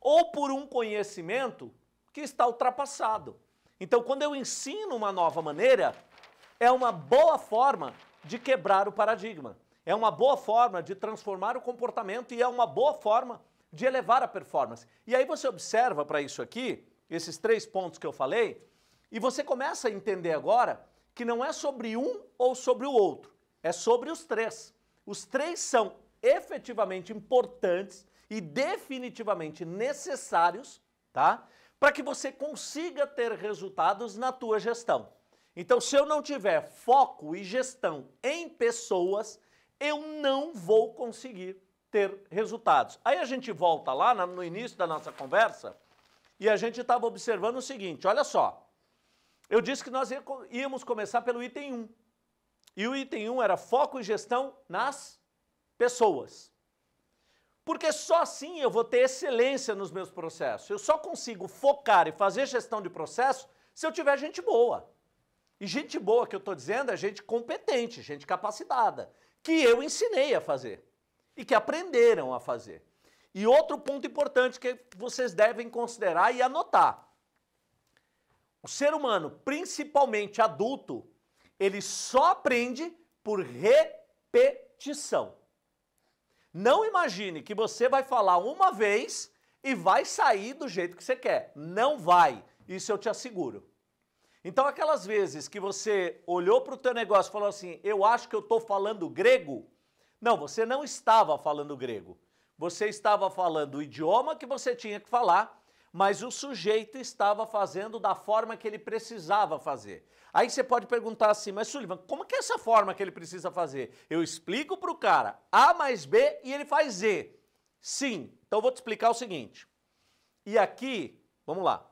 ou por um conhecimento que está ultrapassado. Então, quando eu ensino uma nova maneira, é uma boa forma de quebrar o paradigma. É uma boa forma de transformar o comportamento e é uma boa forma de elevar a performance. E aí você observa para isso aqui, esses três pontos que eu falei, e você começa a entender agora que não é sobre um ou sobre o outro, é sobre os três. Os três são efetivamente importantes e definitivamente necessários, tá? Para que você consiga ter resultados na tua gestão. Então, se eu não tiver foco e gestão em pessoas, eu não vou conseguir ter resultados. Aí a gente volta lá no início da nossa conversa e a gente estava observando o seguinte: olha só, eu disse que nós íamos começar pelo item 1. E o item 1 era foco e gestão nas pessoas. Porque só assim eu vou ter excelência nos meus processos. Eu só consigo focar e fazer gestão de processo se eu tiver gente boa. E gente boa que eu estou dizendo é gente competente, gente capacitada, que eu ensinei a fazer e que aprenderam a fazer. E outro ponto importante que vocês devem considerar e anotar. O ser humano, principalmente adulto, ele só aprende por repetição. Não imagine que você vai falar uma vez e vai sair do jeito que você quer. Não vai. Isso eu te asseguro. Então, aquelas vezes que você olhou para o teu negócio e falou assim, eu acho que eu estou falando grego. Não, você não estava falando grego. Você estava falando o idioma que você tinha que falar, mas o sujeito estava fazendo da forma que ele precisava fazer. Aí você pode perguntar assim, mas Sullivan, como que é essa forma que ele precisa fazer? Eu explico para o cara A mais B e ele faz Z. Sim, então eu vou te explicar o seguinte. E aqui, vamos lá.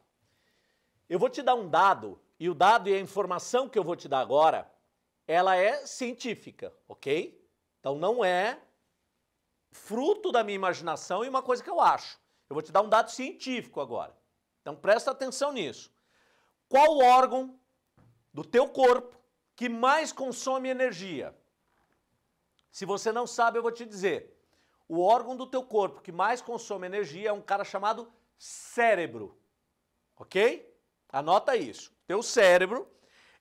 Eu vou te dar um dado e o dado e a informação que eu vou te dar agora, ela é científica, ok? Então não é fruto da minha imaginação e uma coisa que eu acho. Eu vou te dar um dado científico agora. Então presta atenção nisso. Qual órgão do teu corpo que mais consome energia? Se você não sabe, eu vou te dizer. O órgão do teu corpo que mais consome energia é um cara chamado cérebro. OK? Anota isso. Teu cérebro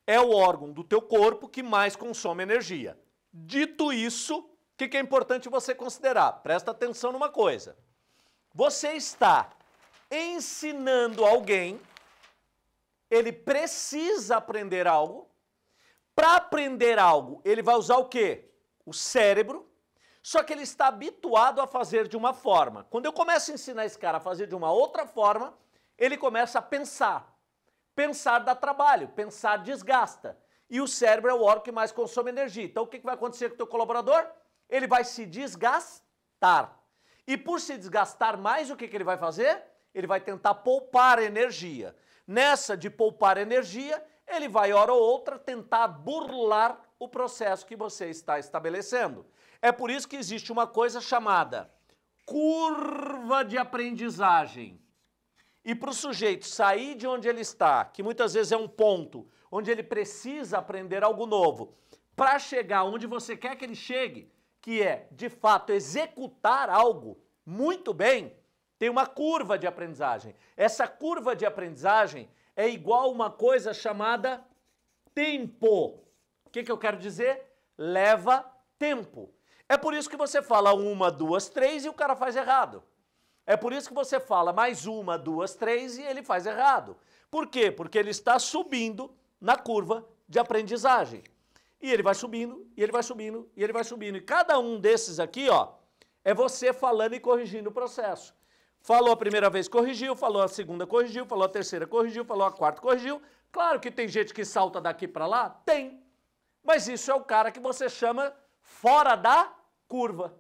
é o órgão do teu corpo que mais consome energia. Dito isso, o que, que é importante você considerar? Presta atenção numa coisa. Você está ensinando alguém, ele precisa aprender algo. Para aprender algo, ele vai usar o quê? O cérebro. Só que ele está habituado a fazer de uma forma. Quando eu começo a ensinar esse cara a fazer de uma outra forma, ele começa a pensar. Pensar dá trabalho, pensar desgasta. E o cérebro é o órgão que mais consome energia. Então o que, vai acontecer com o teu colaborador? Ele vai se desgastar. E por se desgastar mais, o que, que ele vai fazer? Ele vai tentar poupar energia. Nessa de poupar energia, ele vai, hora ou outra, tentar burlar o processo que você está estabelecendo. É por isso que existe uma coisa chamada curva de aprendizagem. E para o sujeito sair de onde ele está, que muitas vezes é um ponto onde ele precisa aprender algo novo, para chegar onde você quer que ele chegue, que é de fato executar algo muito bem, tem uma curva de aprendizagem. Essa curva de aprendizagem é igual uma coisa chamada tempo. O que, que eu quero dizer? Leva tempo. É por isso que você fala uma, duas, três e o cara faz errado. É por isso que você fala mais uma, duas, três e ele faz errado. Por quê? Porque ele está subindo na curva de aprendizagem. E ele vai subindo, e ele vai subindo, e ele vai subindo. E cada um desses aqui, ó, é você falando e corrigindo o processo. Falou a primeira vez, corrigiu, falou a segunda, corrigiu, falou a terceira, corrigiu, falou a quarta, corrigiu. Claro que tem gente que salta daqui para lá, tem. Mas isso é o cara que você chama fora da curva.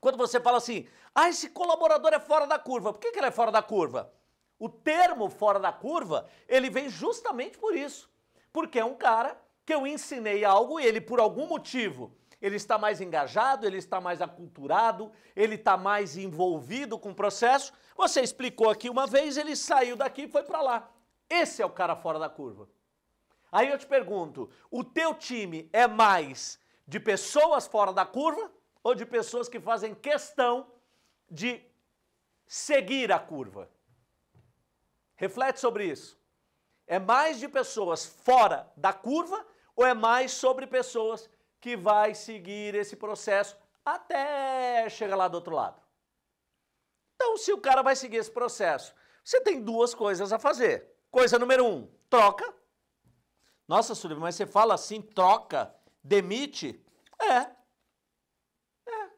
Quando você fala assim, ah, esse colaborador é fora da curva. Por que, que ele é fora da curva? O termo fora da curva, ele vem justamente por isso. Porque é um cara que eu ensinei algo e ele, por algum motivo, ele está mais engajado, ele está mais aculturado, ele está mais envolvido com o processo. Você explicou aqui uma vez, ele saiu daqui e foi para lá. Esse é o cara fora da curva. Aí eu te pergunto, o teu time é mais de pessoas fora da curva ou de pessoas que fazem questão de seguir a curva. Reflete sobre isso. É mais de pessoas fora da curva ou é mais sobre pessoas que vai seguir esse processo até chegar lá do outro lado? Então, se o cara vai seguir esse processo, você tem duas coisas a fazer. Coisa número um, troca. Nossa, Sullivan, mas você fala assim, troca, demite? É. É.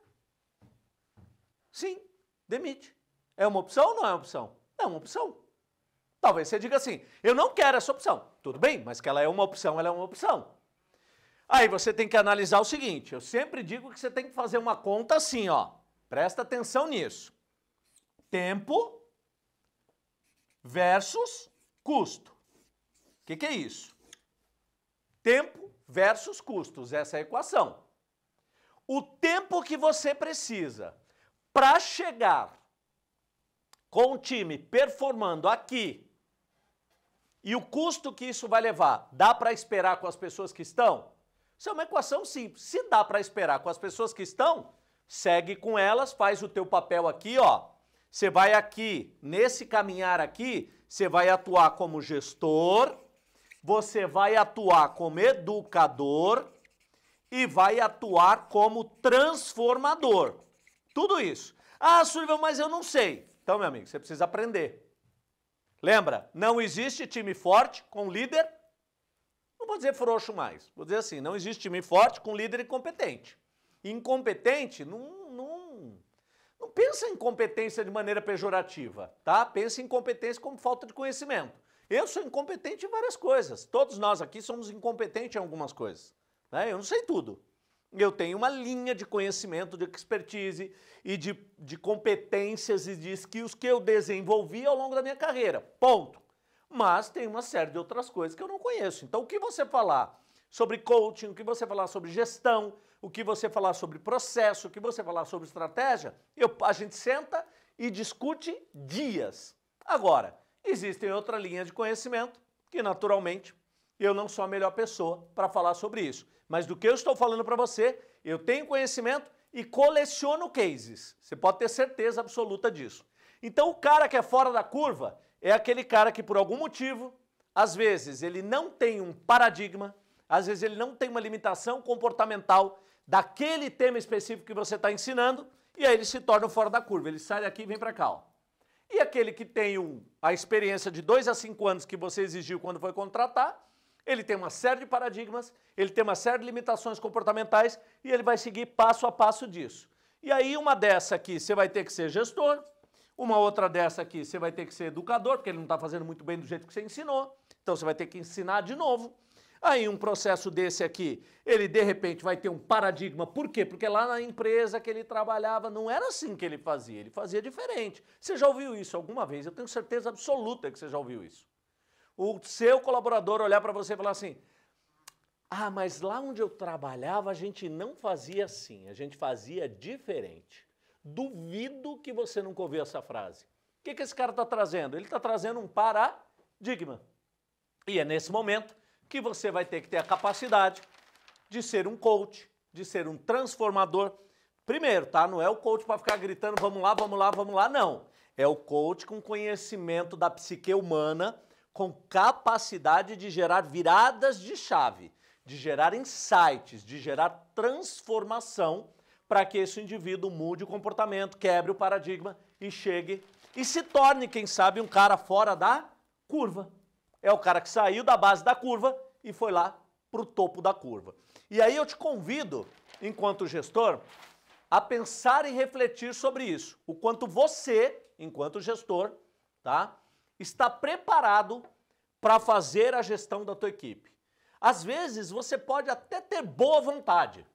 Sim demite. É uma opção ou não é uma opção? É uma opção. Talvez você diga assim: eu não quero essa opção. Tudo bem, mas que ela é uma opção, ela é uma opção. Aí você tem que analisar o seguinte: eu sempre digo que você tem que fazer uma conta assim, ó. Presta atenção nisso. Tempo versus custo. O que, que é isso? Tempo versus custos, essa é a equação. O tempo que você precisa para chegar com o time performando aqui e o custo que isso vai levar, dá para esperar com as pessoas que estão? Isso é uma equação simples. Se dá para esperar com as pessoas que estão, segue com elas, faz o teu papel aqui, ó. Você vai aqui, nesse caminhar aqui, você vai atuar como gestor, você vai atuar como educador e vai atuar como transformador. Tudo isso. Ah, Sullivan, mas eu não sei. Então, meu amigo, você precisa aprender. Lembra, não existe time forte com líder. Não vou dizer frouxo mais. Vou dizer assim, não existe time forte com líder incompetente. Incompetente não, não, não pensa em competência de maneira pejorativa, tá? Pensa em competência como falta de conhecimento. Eu sou incompetente em várias coisas. Todos nós aqui somos incompetentes em algumas coisas. Né? Eu não sei tudo eu tenho uma linha de conhecimento, de expertise e de, de competências e de skills que eu desenvolvi ao longo da minha carreira. Ponto. Mas tem uma série de outras coisas que eu não conheço. Então, o que você falar sobre coaching, o que você falar sobre gestão, o que você falar sobre processo, o que você falar sobre estratégia, eu, a gente senta e discute dias. Agora, existem outra linha de conhecimento que, naturalmente, eu não sou a melhor pessoa para falar sobre isso. Mas do que eu estou falando para você, eu tenho conhecimento e coleciono cases. Você pode ter certeza absoluta disso. Então, o cara que é fora da curva é aquele cara que, por algum motivo, às vezes ele não tem um paradigma, às vezes ele não tem uma limitação comportamental daquele tema específico que você está ensinando, e aí ele se torna fora da curva. Ele sai daqui e vem para cá. Ó. E aquele que tem um, a experiência de dois a cinco anos que você exigiu quando foi contratar, ele tem uma série de paradigmas, ele tem uma série de limitações comportamentais e ele vai seguir passo a passo disso. E aí, uma dessa aqui você vai ter que ser gestor, uma outra dessa aqui você vai ter que ser educador, porque ele não está fazendo muito bem do jeito que você ensinou, então você vai ter que ensinar de novo. Aí um processo desse aqui, ele de repente vai ter um paradigma. Por quê? Porque lá na empresa que ele trabalhava não era assim que ele fazia, ele fazia diferente. Você já ouviu isso alguma vez? Eu tenho certeza absoluta que você já ouviu isso o seu colaborador olhar para você e falar assim: ah, mas lá onde eu trabalhava a gente não fazia assim, a gente fazia diferente. Duvido que você nunca ouviu essa frase. O que, que esse cara está trazendo? Ele está trazendo um paradigma. E é nesse momento que você vai ter que ter a capacidade de ser um coach, de ser um transformador. Primeiro, tá? Não é o coach para ficar gritando, vamos lá, vamos lá, vamos lá, não. É o coach com conhecimento da psique humana com capacidade de gerar viradas de chave, de gerar insights, de gerar transformação para que esse indivíduo mude o comportamento, quebre o paradigma e chegue e se torne, quem sabe, um cara fora da curva. É o cara que saiu da base da curva e foi lá para o topo da curva. E aí eu te convido, enquanto gestor, a pensar e refletir sobre isso. O quanto você, enquanto gestor, tá? está preparado para fazer a gestão da tua equipe. Às vezes você pode até ter boa vontade,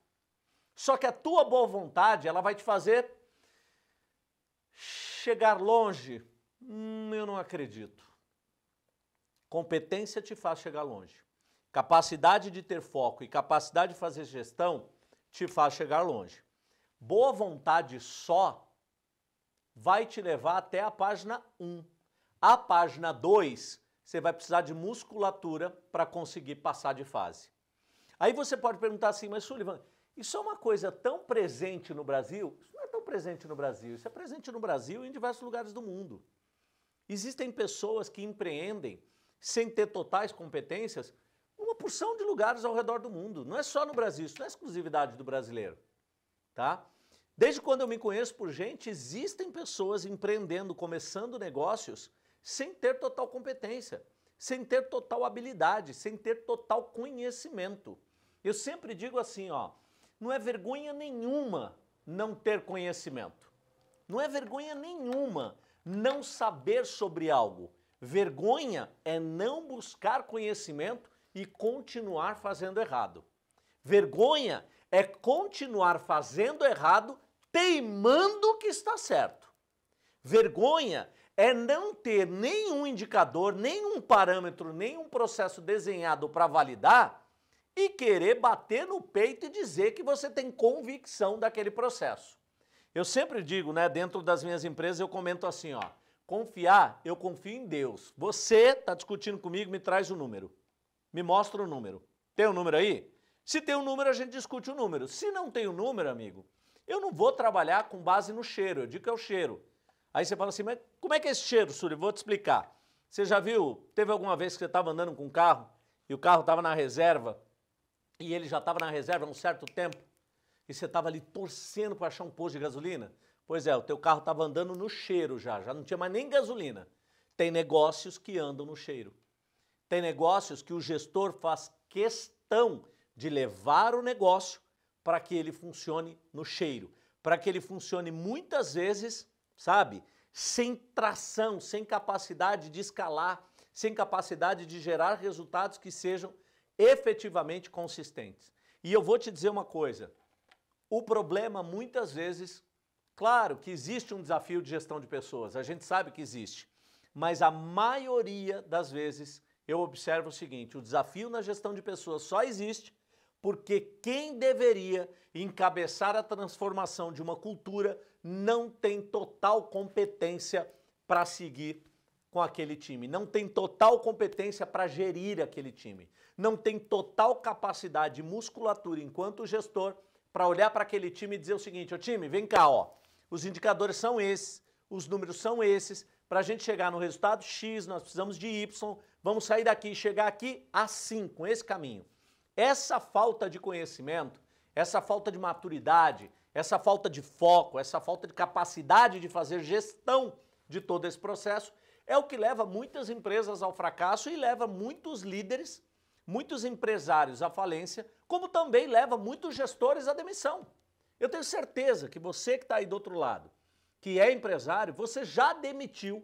só que a tua boa vontade ela vai te fazer chegar longe. Hum, eu não acredito. Competência te faz chegar longe. Capacidade de ter foco e capacidade de fazer gestão te faz chegar longe. Boa vontade só vai te levar até a página 1. A página 2, você vai precisar de musculatura para conseguir passar de fase. Aí você pode perguntar assim, mas Sullivan, isso é uma coisa tão presente no Brasil? Isso não é tão presente no Brasil, isso é presente no Brasil e em diversos lugares do mundo. Existem pessoas que empreendem sem ter totais competências uma porção de lugares ao redor do mundo. Não é só no Brasil, isso não é exclusividade do brasileiro, tá? Desde quando eu me conheço por gente, existem pessoas empreendendo, começando negócios sem ter total competência, sem ter total habilidade, sem ter total conhecimento. Eu sempre digo assim, ó, não é vergonha nenhuma não ter conhecimento. Não é vergonha nenhuma não saber sobre algo. Vergonha é não buscar conhecimento e continuar fazendo errado. Vergonha é continuar fazendo errado, teimando que está certo. Vergonha é não ter nenhum indicador, nenhum parâmetro, nenhum processo desenhado para validar e querer bater no peito e dizer que você tem convicção daquele processo. Eu sempre digo, né, dentro das minhas empresas, eu comento assim, ó, confiar, eu confio em Deus. Você está discutindo comigo, me traz o um número. Me mostra o um número. Tem o um número aí? Se tem um número, a gente discute o número. Se não tem o número, amigo, eu não vou trabalhar com base no cheiro. Eu digo que é o cheiro. Aí você fala assim, mas como é que é esse cheiro, Suri? Vou te explicar. Você já viu, teve alguma vez que você estava andando com um carro e o carro estava na reserva e ele já estava na reserva há um certo tempo e você estava ali torcendo para achar um posto de gasolina? Pois é, o teu carro estava andando no cheiro já, já não tinha mais nem gasolina. Tem negócios que andam no cheiro. Tem negócios que o gestor faz questão de levar o negócio para que ele funcione no cheiro, para que ele funcione muitas vezes sabe? Sem tração, sem capacidade de escalar, sem capacidade de gerar resultados que sejam efetivamente consistentes. E eu vou te dizer uma coisa: o problema muitas vezes, claro que existe um desafio de gestão de pessoas, a gente sabe que existe, mas a maioria das vezes eu observo o seguinte: o desafio na gestão de pessoas só existe porque quem deveria encabeçar a transformação de uma cultura não tem total competência para seguir com aquele time, não tem total competência para gerir aquele time, não tem total capacidade de musculatura enquanto gestor para olhar para aquele time e dizer o seguinte: ô time, vem cá, ó, os indicadores são esses, os números são esses, para a gente chegar no resultado X, nós precisamos de Y, vamos sair daqui e chegar aqui assim, com esse caminho. Essa falta de conhecimento, essa falta de maturidade, essa falta de foco, essa falta de capacidade de fazer gestão de todo esse processo é o que leva muitas empresas ao fracasso e leva muitos líderes, muitos empresários à falência, como também leva muitos gestores à demissão. Eu tenho certeza que você que está aí do outro lado, que é empresário, você já demitiu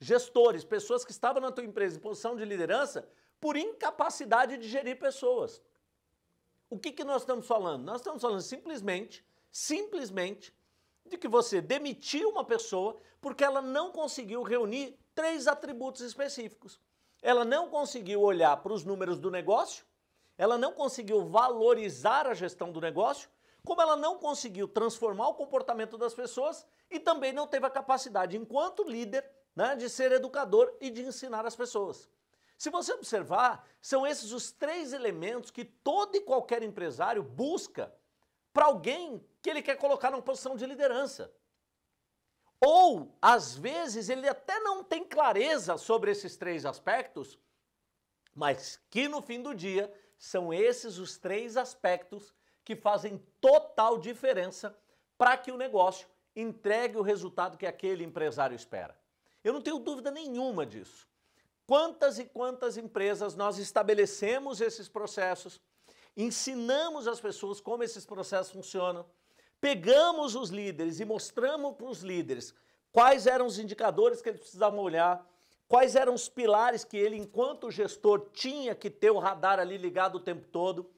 gestores, pessoas que estavam na tua empresa em posição de liderança, por incapacidade de gerir pessoas. O que, que nós estamos falando? Nós estamos falando simplesmente, simplesmente, de que você demitiu uma pessoa porque ela não conseguiu reunir três atributos específicos. Ela não conseguiu olhar para os números do negócio, ela não conseguiu valorizar a gestão do negócio, como ela não conseguiu transformar o comportamento das pessoas e também não teve a capacidade, enquanto líder, né, de ser educador e de ensinar as pessoas. Se você observar, são esses os três elementos que todo e qualquer empresário busca para alguém que ele quer colocar numa posição de liderança. Ou, às vezes, ele até não tem clareza sobre esses três aspectos, mas que no fim do dia são esses os três aspectos que fazem total diferença para que o negócio entregue o resultado que aquele empresário espera. Eu não tenho dúvida nenhuma disso. Quantas e quantas empresas nós estabelecemos esses processos, ensinamos as pessoas como esses processos funcionam, pegamos os líderes e mostramos para os líderes quais eram os indicadores que eles precisavam olhar, quais eram os pilares que ele, enquanto gestor, tinha que ter o radar ali ligado o tempo todo,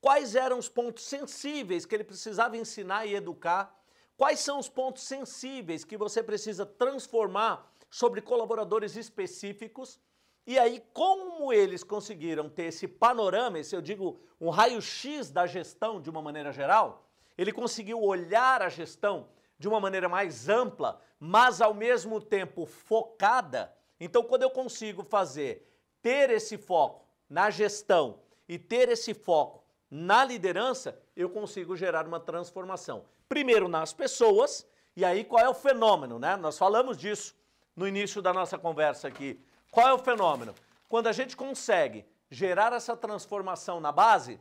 quais eram os pontos sensíveis que ele precisava ensinar e educar, quais são os pontos sensíveis que você precisa transformar sobre colaboradores específicos e aí, como eles conseguiram ter esse panorama, esse eu digo um raio-x da gestão de uma maneira geral, ele conseguiu olhar a gestão de uma maneira mais ampla, mas ao mesmo tempo focada. Então, quando eu consigo fazer ter esse foco na gestão e ter esse foco na liderança, eu consigo gerar uma transformação. Primeiro nas pessoas, e aí qual é o fenômeno, né? Nós falamos disso no início da nossa conversa aqui qual é o fenômeno? Quando a gente consegue gerar essa transformação na base,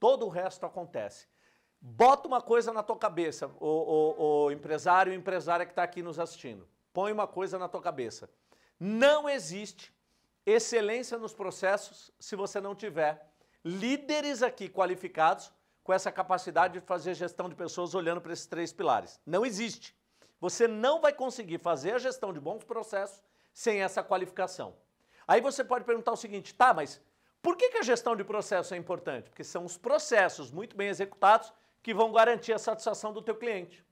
todo o resto acontece. Bota uma coisa na tua cabeça, o, o, o empresário e empresária que está aqui nos assistindo. Põe uma coisa na tua cabeça. Não existe excelência nos processos se você não tiver líderes aqui qualificados com essa capacidade de fazer gestão de pessoas olhando para esses três pilares. Não existe. Você não vai conseguir fazer a gestão de bons processos sem essa qualificação. Aí você pode perguntar o seguinte, tá, mas por que, que a gestão de processo é importante? Porque são os processos muito bem executados que vão garantir a satisfação do teu cliente.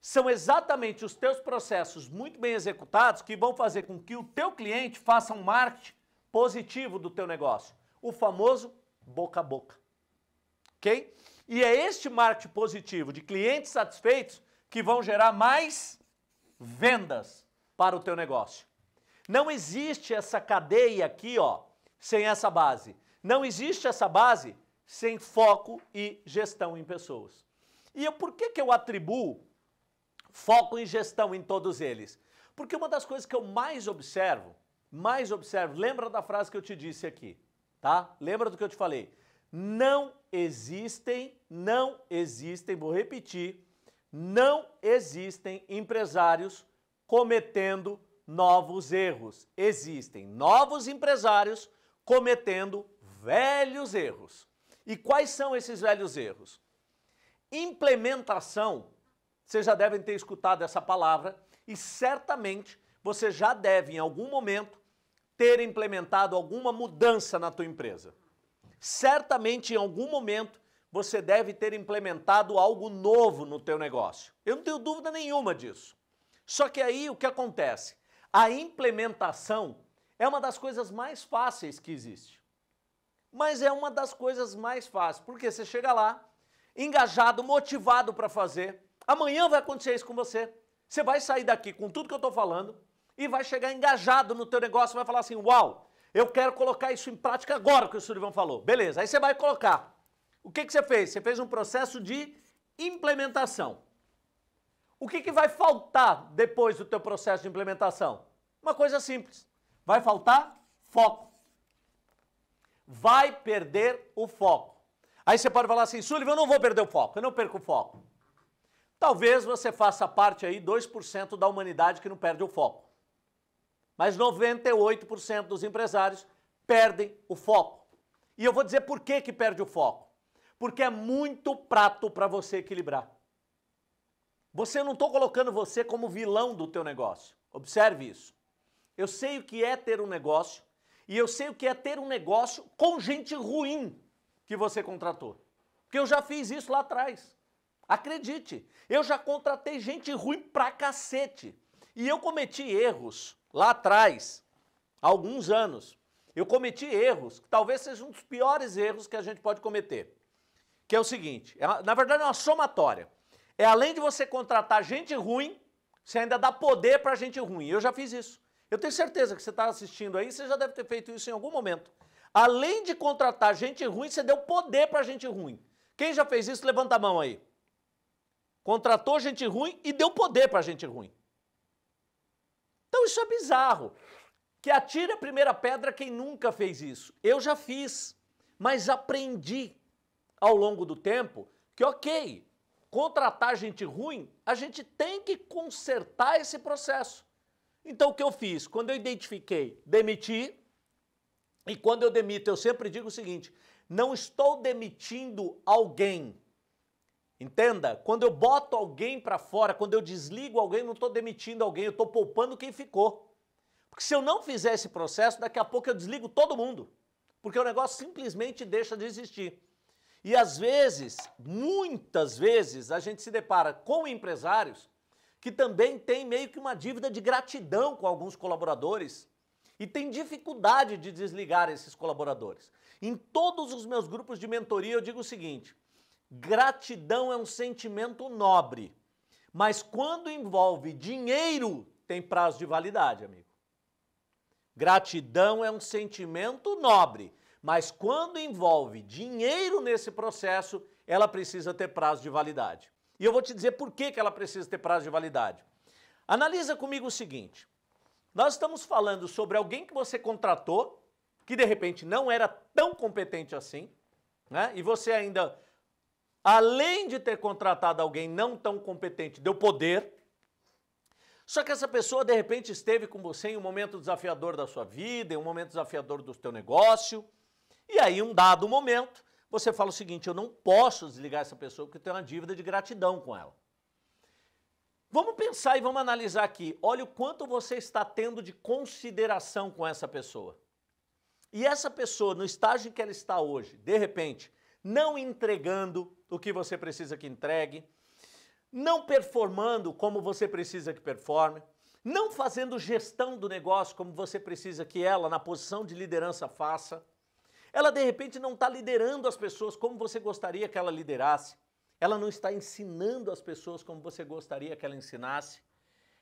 São exatamente os teus processos muito bem executados que vão fazer com que o teu cliente faça um marketing positivo do teu negócio, o famoso boca a boca. OK? E é este marketing positivo de clientes satisfeitos que vão gerar mais vendas para o teu negócio. Não existe essa cadeia aqui, ó, sem essa base. Não existe essa base sem foco e gestão em pessoas. E eu, por que, que eu atribuo foco e gestão em todos eles? Porque uma das coisas que eu mais observo, mais observo, lembra da frase que eu te disse aqui, tá? Lembra do que eu te falei? Não existem, não existem, vou repetir, não existem empresários cometendo novos erros. Existem novos empresários cometendo velhos erros. E quais são esses velhos erros? Implementação, vocês já devem ter escutado essa palavra e certamente você já deve em algum momento ter implementado alguma mudança na tua empresa. Certamente em algum momento você deve ter implementado algo novo no teu negócio. Eu não tenho dúvida nenhuma disso. Só que aí o que acontece? A implementação é uma das coisas mais fáceis que existe. Mas é uma das coisas mais fáceis, porque você chega lá, engajado, motivado para fazer. Amanhã vai acontecer isso com você. Você vai sair daqui com tudo que eu estou falando e vai chegar engajado no teu negócio, e vai falar assim, uau, eu quero colocar isso em prática agora que o Sullivan falou. Beleza, aí você vai colocar. O que, que você fez? Você fez um processo de implementação. O que, que vai faltar depois do teu processo de implementação? Uma coisa simples. Vai faltar foco. Vai perder o foco. Aí você pode falar assim, Sullivan, eu não vou perder o foco, eu não perco o foco. Talvez você faça parte aí 2% da humanidade que não perde o foco. Mas 98% dos empresários perdem o foco. E eu vou dizer por que que perde o foco. Porque é muito prato para você equilibrar. Você não estou colocando você como vilão do teu negócio. Observe isso. Eu sei o que é ter um negócio e eu sei o que é ter um negócio com gente ruim que você contratou. Porque eu já fiz isso lá atrás. Acredite, eu já contratei gente ruim pra cacete. E eu cometi erros lá atrás, há alguns anos. Eu cometi erros, que talvez seja um dos piores erros que a gente pode cometer. Que é o seguinte, é na verdade é uma somatória é além de você contratar gente ruim, você ainda dá poder para gente ruim. Eu já fiz isso. Eu tenho certeza que você está assistindo aí, você já deve ter feito isso em algum momento. Além de contratar gente ruim, você deu poder para gente ruim. Quem já fez isso, levanta a mão aí. Contratou gente ruim e deu poder para gente ruim. Então isso é bizarro. Que atire a primeira pedra quem nunca fez isso. Eu já fiz, mas aprendi ao longo do tempo que, ok, contratar gente ruim, a gente tem que consertar esse processo. Então o que eu fiz? Quando eu identifiquei, demiti. E quando eu demito, eu sempre digo o seguinte: não estou demitindo alguém. Entenda? Quando eu boto alguém para fora, quando eu desligo alguém, não estou demitindo alguém, eu estou poupando quem ficou. Porque se eu não fizer esse processo, daqui a pouco eu desligo todo mundo. Porque o negócio simplesmente deixa de existir. E às vezes, muitas vezes, a gente se depara com empresários que também têm meio que uma dívida de gratidão com alguns colaboradores e tem dificuldade de desligar esses colaboradores. Em todos os meus grupos de mentoria, eu digo o seguinte: gratidão é um sentimento nobre, mas quando envolve dinheiro, tem prazo de validade, amigo. Gratidão é um sentimento nobre mas quando envolve dinheiro nesse processo, ela precisa ter prazo de validade. E eu vou te dizer por que, que ela precisa ter prazo de validade. Analisa comigo o seguinte: nós estamos falando sobre alguém que você contratou, que de repente não era tão competente assim, né? E você ainda, além de ter contratado alguém não tão competente, deu poder. Só que essa pessoa de repente esteve com você em um momento desafiador da sua vida, em um momento desafiador do teu negócio, e aí, um dado momento, você fala o seguinte: eu não posso desligar essa pessoa porque eu tenho uma dívida de gratidão com ela. Vamos pensar e vamos analisar aqui. Olha o quanto você está tendo de consideração com essa pessoa. E essa pessoa, no estágio em que ela está hoje, de repente, não entregando o que você precisa que entregue, não performando como você precisa que performe, não fazendo gestão do negócio como você precisa que ela, na posição de liderança, faça ela de repente não está liderando as pessoas como você gostaria que ela liderasse. Ela não está ensinando as pessoas como você gostaria que ela ensinasse.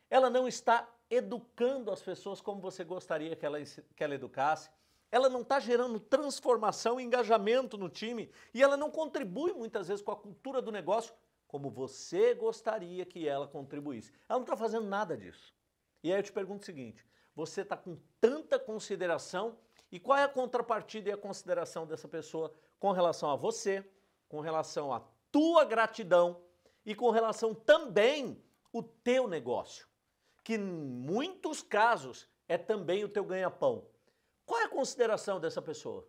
Ela não está educando as pessoas como você gostaria que ela, que ela educasse. Ela não está gerando transformação e engajamento no time. E ela não contribui muitas vezes com a cultura do negócio como você gostaria que ela contribuísse. Ela não está fazendo nada disso. E aí eu te pergunto o seguinte: você está com tanta consideração e qual é a contrapartida e a consideração dessa pessoa com relação a você, com relação à tua gratidão e com relação também o teu negócio, que em muitos casos é também o teu ganha-pão. Qual é a consideração dessa pessoa?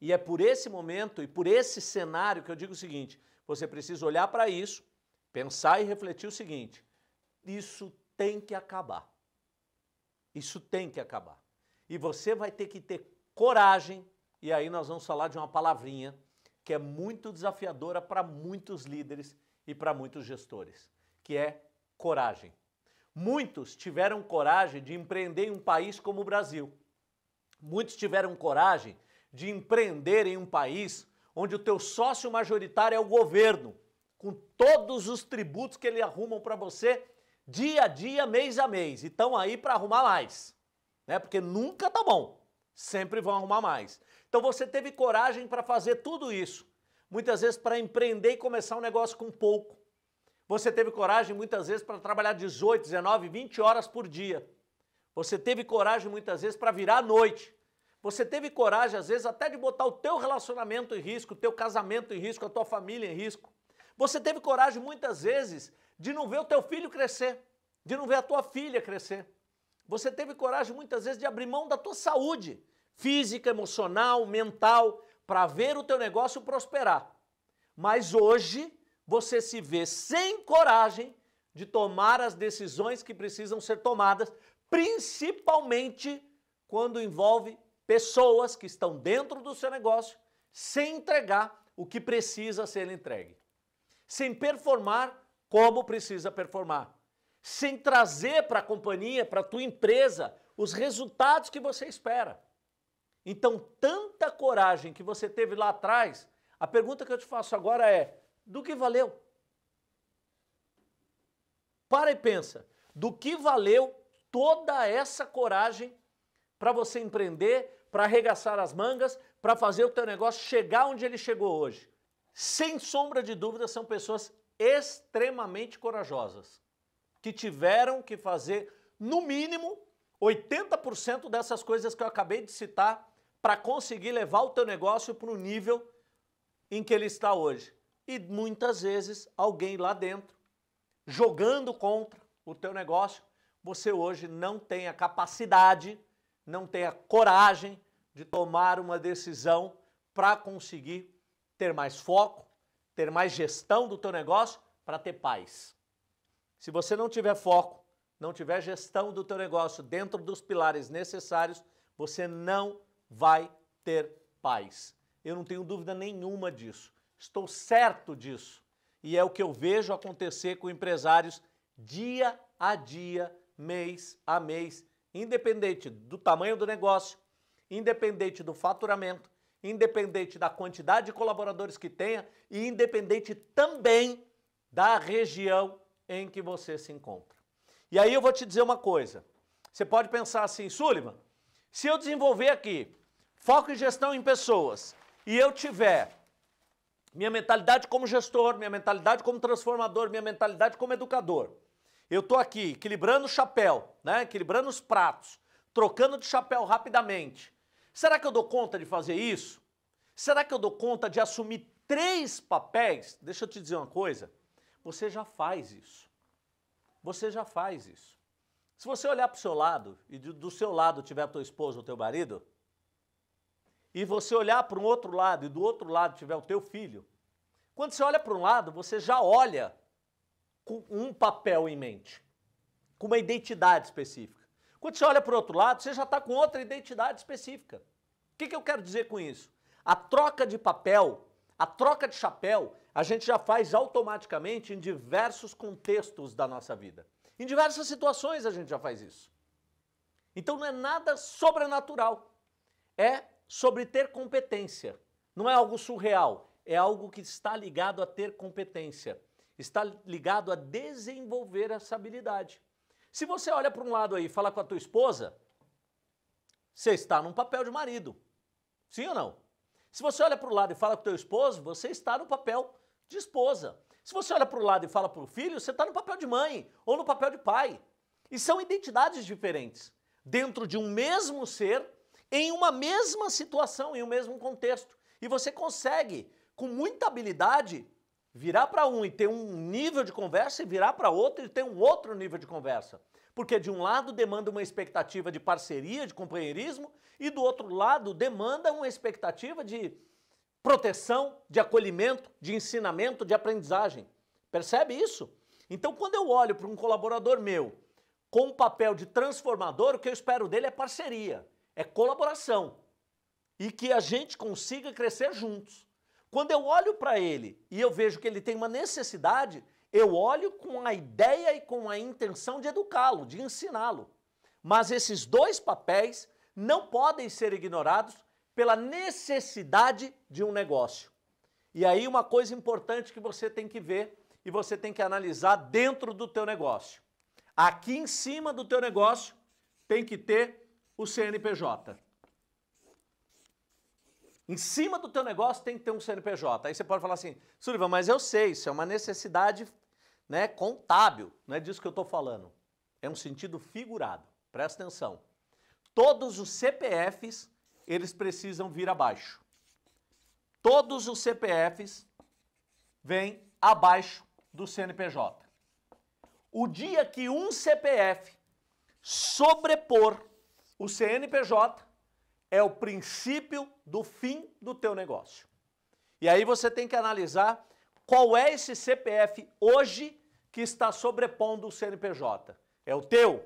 E é por esse momento e por esse cenário que eu digo o seguinte: você precisa olhar para isso, pensar e refletir o seguinte: isso tem que acabar. Isso tem que acabar. E você vai ter que ter coragem, e aí nós vamos falar de uma palavrinha que é muito desafiadora para muitos líderes e para muitos gestores, que é coragem. Muitos tiveram coragem de empreender em um país como o Brasil. Muitos tiveram coragem de empreender em um país onde o teu sócio majoritário é o governo, com todos os tributos que ele arrumam para você dia a dia, mês a mês, e estão aí para arrumar mais né? Porque nunca tá bom. Sempre vão arrumar mais. Então você teve coragem para fazer tudo isso. Muitas vezes para empreender e começar um negócio com pouco. Você teve coragem muitas vezes para trabalhar 18, 19, 20 horas por dia. Você teve coragem muitas vezes para virar à noite. Você teve coragem às vezes até de botar o teu relacionamento em risco, o teu casamento em risco, a tua família em risco. Você teve coragem muitas vezes de não ver o teu filho crescer, de não ver a tua filha crescer. Você teve coragem muitas vezes de abrir mão da tua saúde física, emocional, mental, para ver o teu negócio prosperar. Mas hoje você se vê sem coragem de tomar as decisões que precisam ser tomadas, principalmente quando envolve pessoas que estão dentro do seu negócio sem entregar o que precisa ser entregue, sem performar como precisa performar sem trazer para a companhia, para a tua empresa, os resultados que você espera. Então, tanta coragem que você teve lá atrás, a pergunta que eu te faço agora é: do que valeu? Para e pensa, do que valeu toda essa coragem para você empreender, para arregaçar as mangas, para fazer o teu negócio chegar onde ele chegou hoje? Sem sombra de dúvida, são pessoas extremamente corajosas que tiveram que fazer, no mínimo, 80% dessas coisas que eu acabei de citar para conseguir levar o teu negócio para o nível em que ele está hoje. E muitas vezes alguém lá dentro jogando contra o teu negócio, você hoje não tem a capacidade, não tem a coragem de tomar uma decisão para conseguir ter mais foco, ter mais gestão do teu negócio, para ter paz. Se você não tiver foco, não tiver gestão do teu negócio dentro dos pilares necessários, você não vai ter paz. Eu não tenho dúvida nenhuma disso. Estou certo disso. E é o que eu vejo acontecer com empresários dia a dia, mês a mês, independente do tamanho do negócio, independente do faturamento, independente da quantidade de colaboradores que tenha e independente também da região em que você se encontra. E aí eu vou te dizer uma coisa. Você pode pensar assim, Sullivan, se eu desenvolver aqui foco e gestão em pessoas e eu tiver minha mentalidade como gestor, minha mentalidade como transformador, minha mentalidade como educador, eu estou aqui equilibrando o chapéu, né? equilibrando os pratos, trocando de chapéu rapidamente. Será que eu dou conta de fazer isso? Será que eu dou conta de assumir três papéis? Deixa eu te dizer uma coisa. Você já faz isso. Você já faz isso. Se você olhar para o seu lado e do seu lado tiver a tua esposa ou teu marido, e você olhar para um outro lado e do outro lado tiver o teu filho, quando você olha para um lado, você já olha com um papel em mente, com uma identidade específica. Quando você olha para o outro lado, você já está com outra identidade específica. O que, que eu quero dizer com isso? A troca de papel a troca de chapéu a gente já faz automaticamente em diversos contextos da nossa vida. Em diversas situações a gente já faz isso. Então não é nada sobrenatural. É sobre ter competência. Não é algo surreal, é algo que está ligado a ter competência. Está ligado a desenvolver essa habilidade. Se você olha para um lado aí e fala com a tua esposa, você está num papel de marido. Sim ou não? Se você olha para o lado e fala com o teu esposo, você está no papel de esposa. Se você olha para o lado e fala para o filho, você está no papel de mãe ou no papel de pai. E são identidades diferentes dentro de um mesmo ser, em uma mesma situação, em um mesmo contexto. E você consegue, com muita habilidade, virar para um e ter um nível de conversa e virar para outro e ter um outro nível de conversa. Porque de um lado demanda uma expectativa de parceria, de companheirismo, e do outro lado demanda uma expectativa de proteção, de acolhimento, de ensinamento, de aprendizagem. Percebe isso? Então, quando eu olho para um colaborador meu com o papel de transformador, o que eu espero dele é parceria, é colaboração e que a gente consiga crescer juntos. Quando eu olho para ele e eu vejo que ele tem uma necessidade, eu olho com a ideia e com a intenção de educá-lo, de ensiná-lo. Mas esses dois papéis não podem ser ignorados pela necessidade de um negócio. E aí uma coisa importante que você tem que ver e você tem que analisar dentro do teu negócio. Aqui em cima do teu negócio tem que ter o CNPJ. Em cima do teu negócio tem que ter um CNPJ. Aí você pode falar assim, Sullivan, mas eu sei, isso é uma necessidade né, contábil, não é disso que eu estou falando. É um sentido figurado, presta atenção. Todos os CPFs, eles precisam vir abaixo. Todos os CPFs vêm abaixo do CNPJ. O dia que um CPF sobrepor o CNPJ é o princípio do fim do teu negócio. E aí você tem que analisar qual é esse CPF hoje que está sobrepondo o CNPJ. É o teu?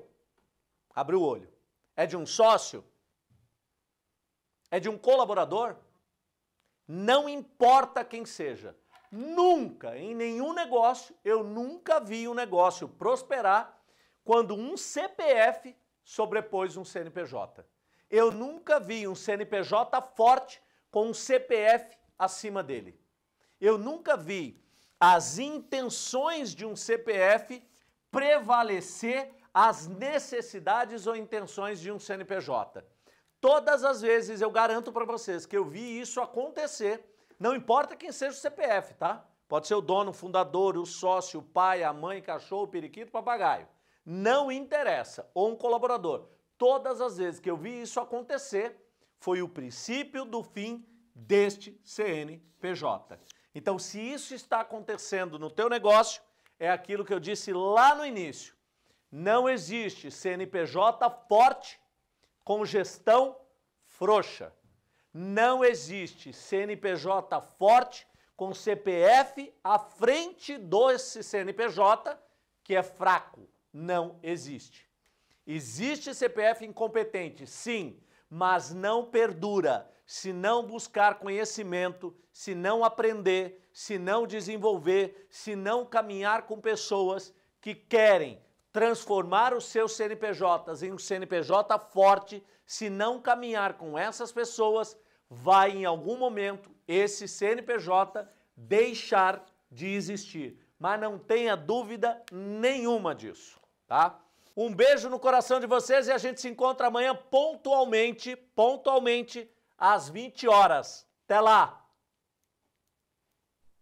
Abre o olho. É de um sócio? É de um colaborador? Não importa quem seja. Nunca, em nenhum negócio, eu nunca vi um negócio prosperar quando um CPF sobrepôs um CNPJ. Eu nunca vi um CNPJ forte com um CPF acima dele. Eu nunca vi as intenções de um CPF prevalecer as necessidades ou intenções de um CNPJ. Todas as vezes eu garanto para vocês que eu vi isso acontecer, não importa quem seja o CPF, tá? Pode ser o dono, o fundador, o sócio, o pai, a mãe, cachorro, periquito, papagaio. Não interessa, ou um colaborador. Todas as vezes que eu vi isso acontecer, foi o princípio do fim deste CNPJ. Então, se isso está acontecendo no teu negócio, é aquilo que eu disse lá no início. Não existe CNPJ forte com gestão frouxa. Não existe CNPJ forte com CPF à frente desse CNPJ que é fraco. Não existe. Existe CPF incompetente, sim, mas não perdura se não buscar conhecimento, se não aprender, se não desenvolver, se não caminhar com pessoas que querem transformar os seus CNPJs em um CNPJ forte, se não caminhar com essas pessoas, vai em algum momento esse CNPJ deixar de existir. Mas não tenha dúvida nenhuma disso, tá? Um beijo no coração de vocês e a gente se encontra amanhã pontualmente, pontualmente às 20 horas. Até lá.